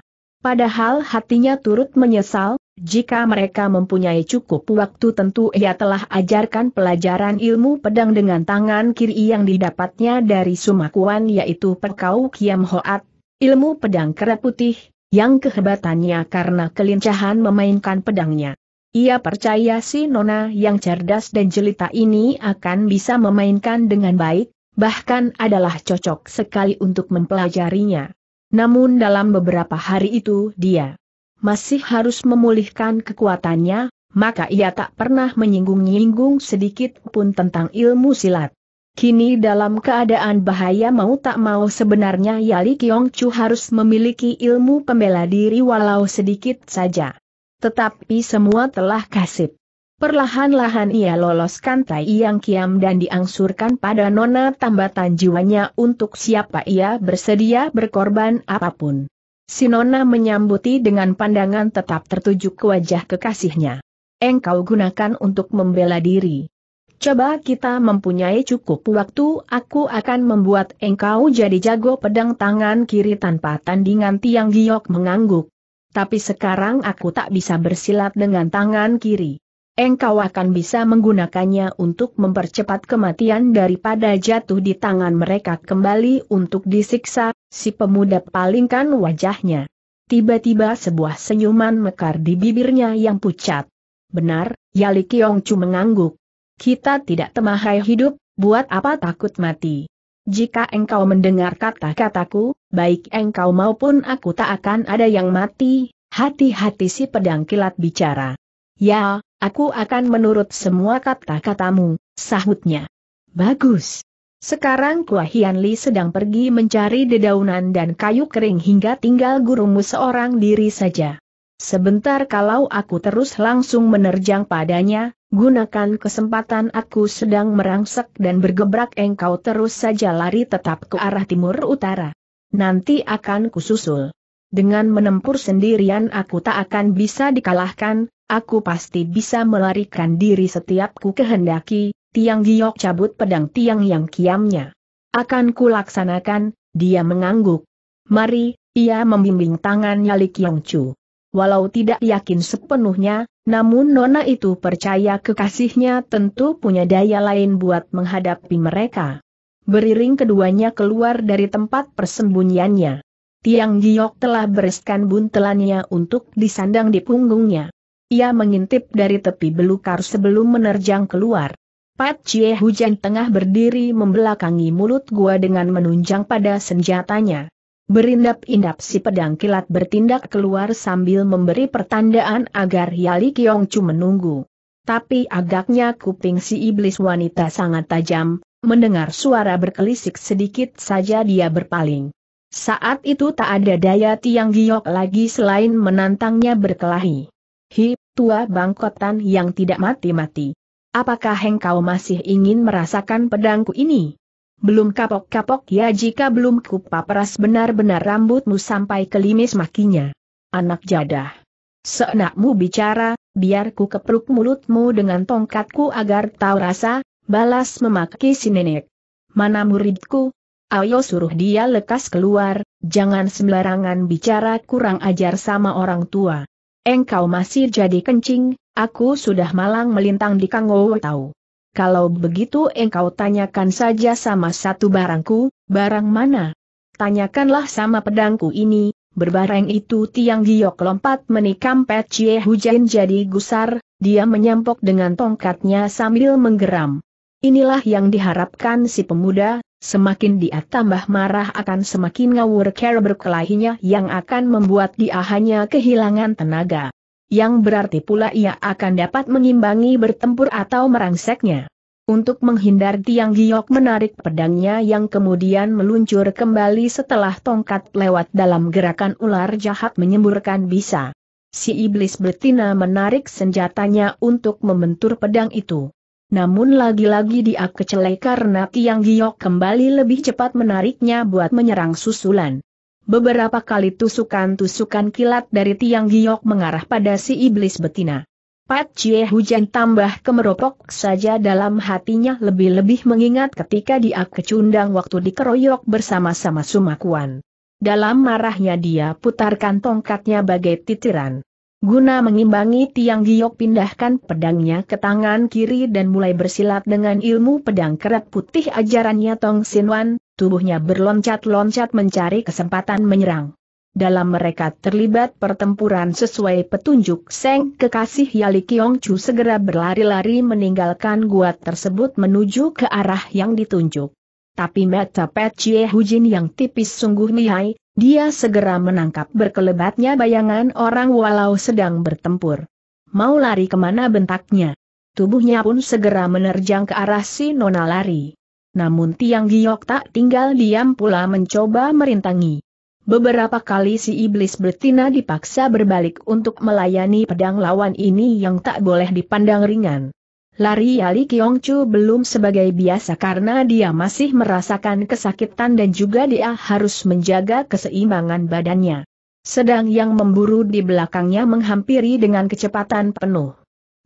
Padahal hatinya turut menyesal, jika mereka mempunyai cukup waktu tentu ia telah ajarkan pelajaran ilmu pedang dengan tangan kiri yang didapatnya dari Sumakuan yaitu Perkau Kiam Hoat, ilmu pedang kera putih, yang kehebatannya karena kelincahan memainkan pedangnya. Ia percaya si Nona yang cerdas dan jelita ini akan bisa memainkan dengan baik, bahkan adalah cocok sekali untuk mempelajarinya. Namun dalam beberapa hari itu dia masih harus memulihkan kekuatannya, maka ia tak pernah menyinggung-nyinggung sedikit pun tentang ilmu silat. Kini dalam keadaan bahaya mau tak mau sebenarnya Yali Kiong Chu harus memiliki ilmu pembela diri walau sedikit saja. Tetapi semua telah kasih. Perlahan-lahan ia loloskan Tai Yang Kiam dan diangsurkan pada nona tambatan jiwanya untuk siapa ia bersedia berkorban apapun. Si nona menyambuti dengan pandangan tetap tertuju ke wajah kekasihnya. Engkau gunakan untuk membela diri. Coba kita mempunyai cukup waktu, aku akan membuat engkau jadi jago pedang tangan kiri tanpa tandingan Tiang Giok mengangguk. Tapi sekarang aku tak bisa bersilat dengan tangan kiri engkau akan bisa menggunakannya untuk mempercepat kematian daripada jatuh di tangan mereka kembali untuk disiksa, si pemuda palingkan wajahnya. Tiba-tiba sebuah senyuman mekar di bibirnya yang pucat. Benar, Yali Kiong Chu mengangguk. Kita tidak temahai hidup, buat apa takut mati? Jika engkau mendengar kata-kataku, baik engkau maupun aku tak akan ada yang mati, hati-hati si pedang kilat bicara. Ya, Aku akan menurut semua kata-katamu, sahutnya. Bagus. Sekarang Kua Hian Li sedang pergi mencari dedaunan dan kayu kering hingga tinggal gurumu seorang diri saja. Sebentar kalau aku terus langsung menerjang padanya, gunakan kesempatan aku sedang merangsek dan bergebrak engkau terus saja lari tetap ke arah timur utara. Nanti akan kususul. Dengan menempur sendirian aku tak akan bisa dikalahkan, aku pasti bisa melarikan diri setiap ku kehendaki, Tiang Giok cabut pedang Tiang Yang Kiamnya. Akan kulaksanakan, dia mengangguk. Mari, ia membimbing tangannya Li Kiong Chu. Walau tidak yakin sepenuhnya, namun Nona itu percaya kekasihnya tentu punya daya lain buat menghadapi mereka. Beriring keduanya keluar dari tempat persembunyiannya. Tiang Giok telah bereskan buntelannya untuk disandang di punggungnya. Ia mengintip dari tepi belukar sebelum menerjang keluar. Pat Chie Hujan tengah berdiri membelakangi mulut gua dengan menunjang pada senjatanya. Berindap-indap si pedang kilat bertindak keluar sambil memberi pertandaan agar Yali Kiong menunggu. Tapi agaknya kuping si iblis wanita sangat tajam, mendengar suara berkelisik sedikit saja dia berpaling. Saat itu tak ada daya Tiang Giok lagi selain menantangnya berkelahi. Hi, tua bangkotan yang tidak mati-mati. Apakah engkau masih ingin merasakan pedangku ini? Belum kapok-kapok ya jika belum kupaperas benar-benar rambutmu sampai kelimis limis makinya. Anak jadah. Seenakmu bicara, biar ku kepruk mulutmu dengan tongkatku agar tahu rasa, balas memaki si nenek. Mana muridku? Ayo suruh dia lekas keluar, jangan sembarangan bicara kurang ajar sama orang tua. Engkau masih jadi kencing, aku sudah malang melintang di Kangowo tahu. Kalau begitu engkau tanyakan saja sama satu barangku, barang mana? Tanyakanlah sama pedangku ini, berbareng itu tiang giok lompat menikam Pet Chie Hujan jadi gusar, dia menyampok dengan tongkatnya sambil menggeram. Inilah yang diharapkan si pemuda, semakin dia tambah marah akan semakin ngawur cara berkelahinya yang akan membuat dia hanya kehilangan tenaga. Yang berarti pula ia akan dapat mengimbangi bertempur atau merangseknya. Untuk menghindar Tiang Giok menarik pedangnya yang kemudian meluncur kembali setelah tongkat lewat dalam gerakan ular jahat menyemburkan bisa. Si iblis betina menarik senjatanya untuk membentur pedang itu namun lagi-lagi dia kecelai karena Tiang Giok kembali lebih cepat menariknya buat menyerang susulan. Beberapa kali tusukan-tusukan kilat dari Tiang Giok mengarah pada si iblis betina. Pat Cie Hujan tambah kemeropok saja dalam hatinya lebih-lebih mengingat ketika dia kecundang waktu dikeroyok bersama-sama Sumakuan. Dalam marahnya dia putarkan tongkatnya bagai titiran. Guna mengimbangi Tiang Giok pindahkan pedangnya ke tangan kiri dan mulai bersilat dengan ilmu pedang kerat putih ajarannya Tong Sinwan, tubuhnya berloncat-loncat mencari kesempatan menyerang. Dalam mereka terlibat pertempuran sesuai petunjuk Seng kekasih Yali Kiong Chu segera berlari-lari meninggalkan gua tersebut menuju ke arah yang ditunjuk tapi mata Pat Chie Hujin yang tipis sungguh lihai, dia segera menangkap berkelebatnya bayangan orang walau sedang bertempur. Mau lari kemana bentaknya? Tubuhnya pun segera menerjang ke arah si Nona lari. Namun Tiang Giok tak tinggal diam pula mencoba merintangi. Beberapa kali si iblis betina dipaksa berbalik untuk melayani pedang lawan ini yang tak boleh dipandang ringan. Lari Ali Kiong Chu belum sebagai biasa karena dia masih merasakan kesakitan dan juga dia harus menjaga keseimbangan badannya. Sedang yang memburu di belakangnya menghampiri dengan kecepatan penuh.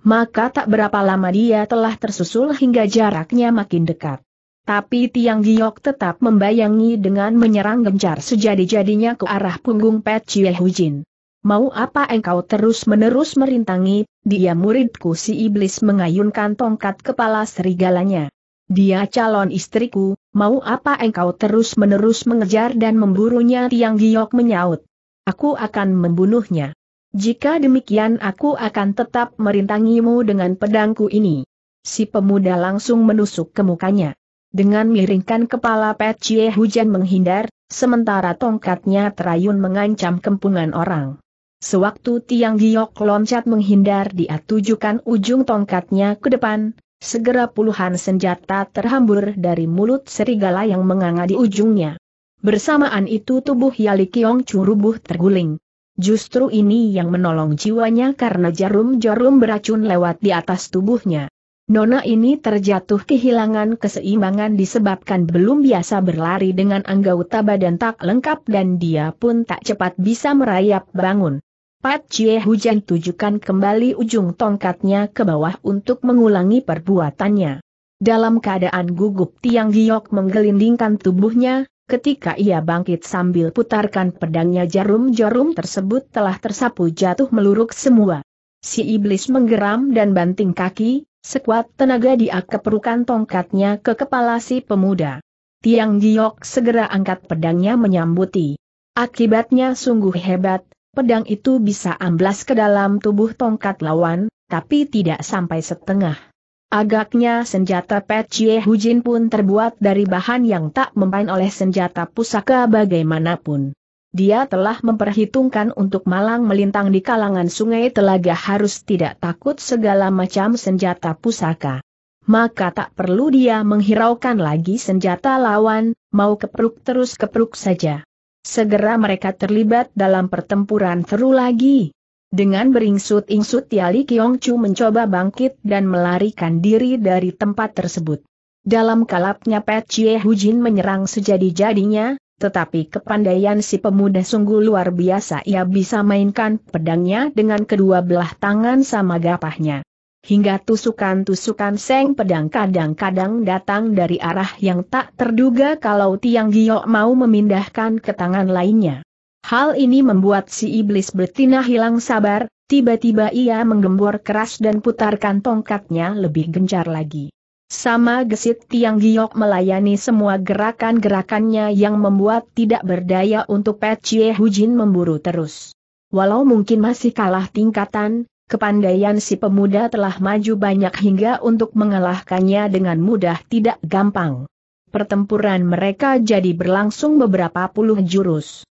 Maka tak berapa lama dia telah tersusul hingga jaraknya makin dekat. Tapi Tiang Giok tetap membayangi dengan menyerang gencar sejadi-jadinya ke arah punggung Pet Chie Hujin. Mau apa engkau terus-menerus merintangi, dia muridku si iblis mengayunkan tongkat kepala serigalanya. Dia calon istriku, mau apa engkau terus-menerus mengejar dan memburunya tiang giok menyaut. Aku akan membunuhnya. Jika demikian aku akan tetap merintangimu dengan pedangku ini. Si pemuda langsung menusuk ke mukanya. Dengan miringkan kepala Pet Cie Hujan menghindar, sementara tongkatnya terayun mengancam kempungan orang. Sewaktu Tiang Giok loncat menghindar dia tujukan ujung tongkatnya ke depan, segera puluhan senjata terhambur dari mulut serigala yang menganga di ujungnya. Bersamaan itu tubuh Yali Kiong Chu rubuh terguling. Justru ini yang menolong jiwanya karena jarum-jarum beracun lewat di atas tubuhnya. Nona ini terjatuh kehilangan keseimbangan disebabkan belum biasa berlari dengan anggota badan tak lengkap dan dia pun tak cepat bisa merayap bangun. Pat Chie Hujan tujukan kembali ujung tongkatnya ke bawah untuk mengulangi perbuatannya. Dalam keadaan gugup Tiang Giok menggelindingkan tubuhnya, ketika ia bangkit sambil putarkan pedangnya jarum-jarum tersebut telah tersapu jatuh meluruk semua. Si iblis menggeram dan banting kaki, sekuat tenaga dia keperukan tongkatnya ke kepala si pemuda. Tiang Giok segera angkat pedangnya menyambuti. Akibatnya sungguh hebat, pedang itu bisa amblas ke dalam tubuh tongkat lawan, tapi tidak sampai setengah. Agaknya senjata Pecie Hujin pun terbuat dari bahan yang tak mempan oleh senjata pusaka bagaimanapun. Dia telah memperhitungkan untuk malang melintang di kalangan sungai telaga harus tidak takut segala macam senjata pusaka. Maka tak perlu dia menghiraukan lagi senjata lawan, mau keperuk terus keperuk saja. Segera mereka terlibat dalam pertempuran seru lagi. Dengan beringsut-ingsut Tiali Kiong Chu mencoba bangkit dan melarikan diri dari tempat tersebut. Dalam kalapnya Pet Chie Hujin menyerang sejadi-jadinya, tetapi kepandaian si pemuda sungguh luar biasa ia bisa mainkan pedangnya dengan kedua belah tangan sama gapahnya hingga tusukan-tusukan seng pedang kadang-kadang datang dari arah yang tak terduga kalau Tiang Giok mau memindahkan ke tangan lainnya. Hal ini membuat si iblis betina hilang sabar, tiba-tiba ia menggembor keras dan putarkan tongkatnya lebih gencar lagi. Sama gesit Tiang Giok melayani semua gerakan-gerakannya yang membuat tidak berdaya untuk Pet Chie Hujin memburu terus. Walau mungkin masih kalah tingkatan, Kepandaian si pemuda telah maju banyak hingga untuk mengalahkannya dengan mudah tidak gampang. Pertempuran mereka jadi berlangsung beberapa puluh jurus.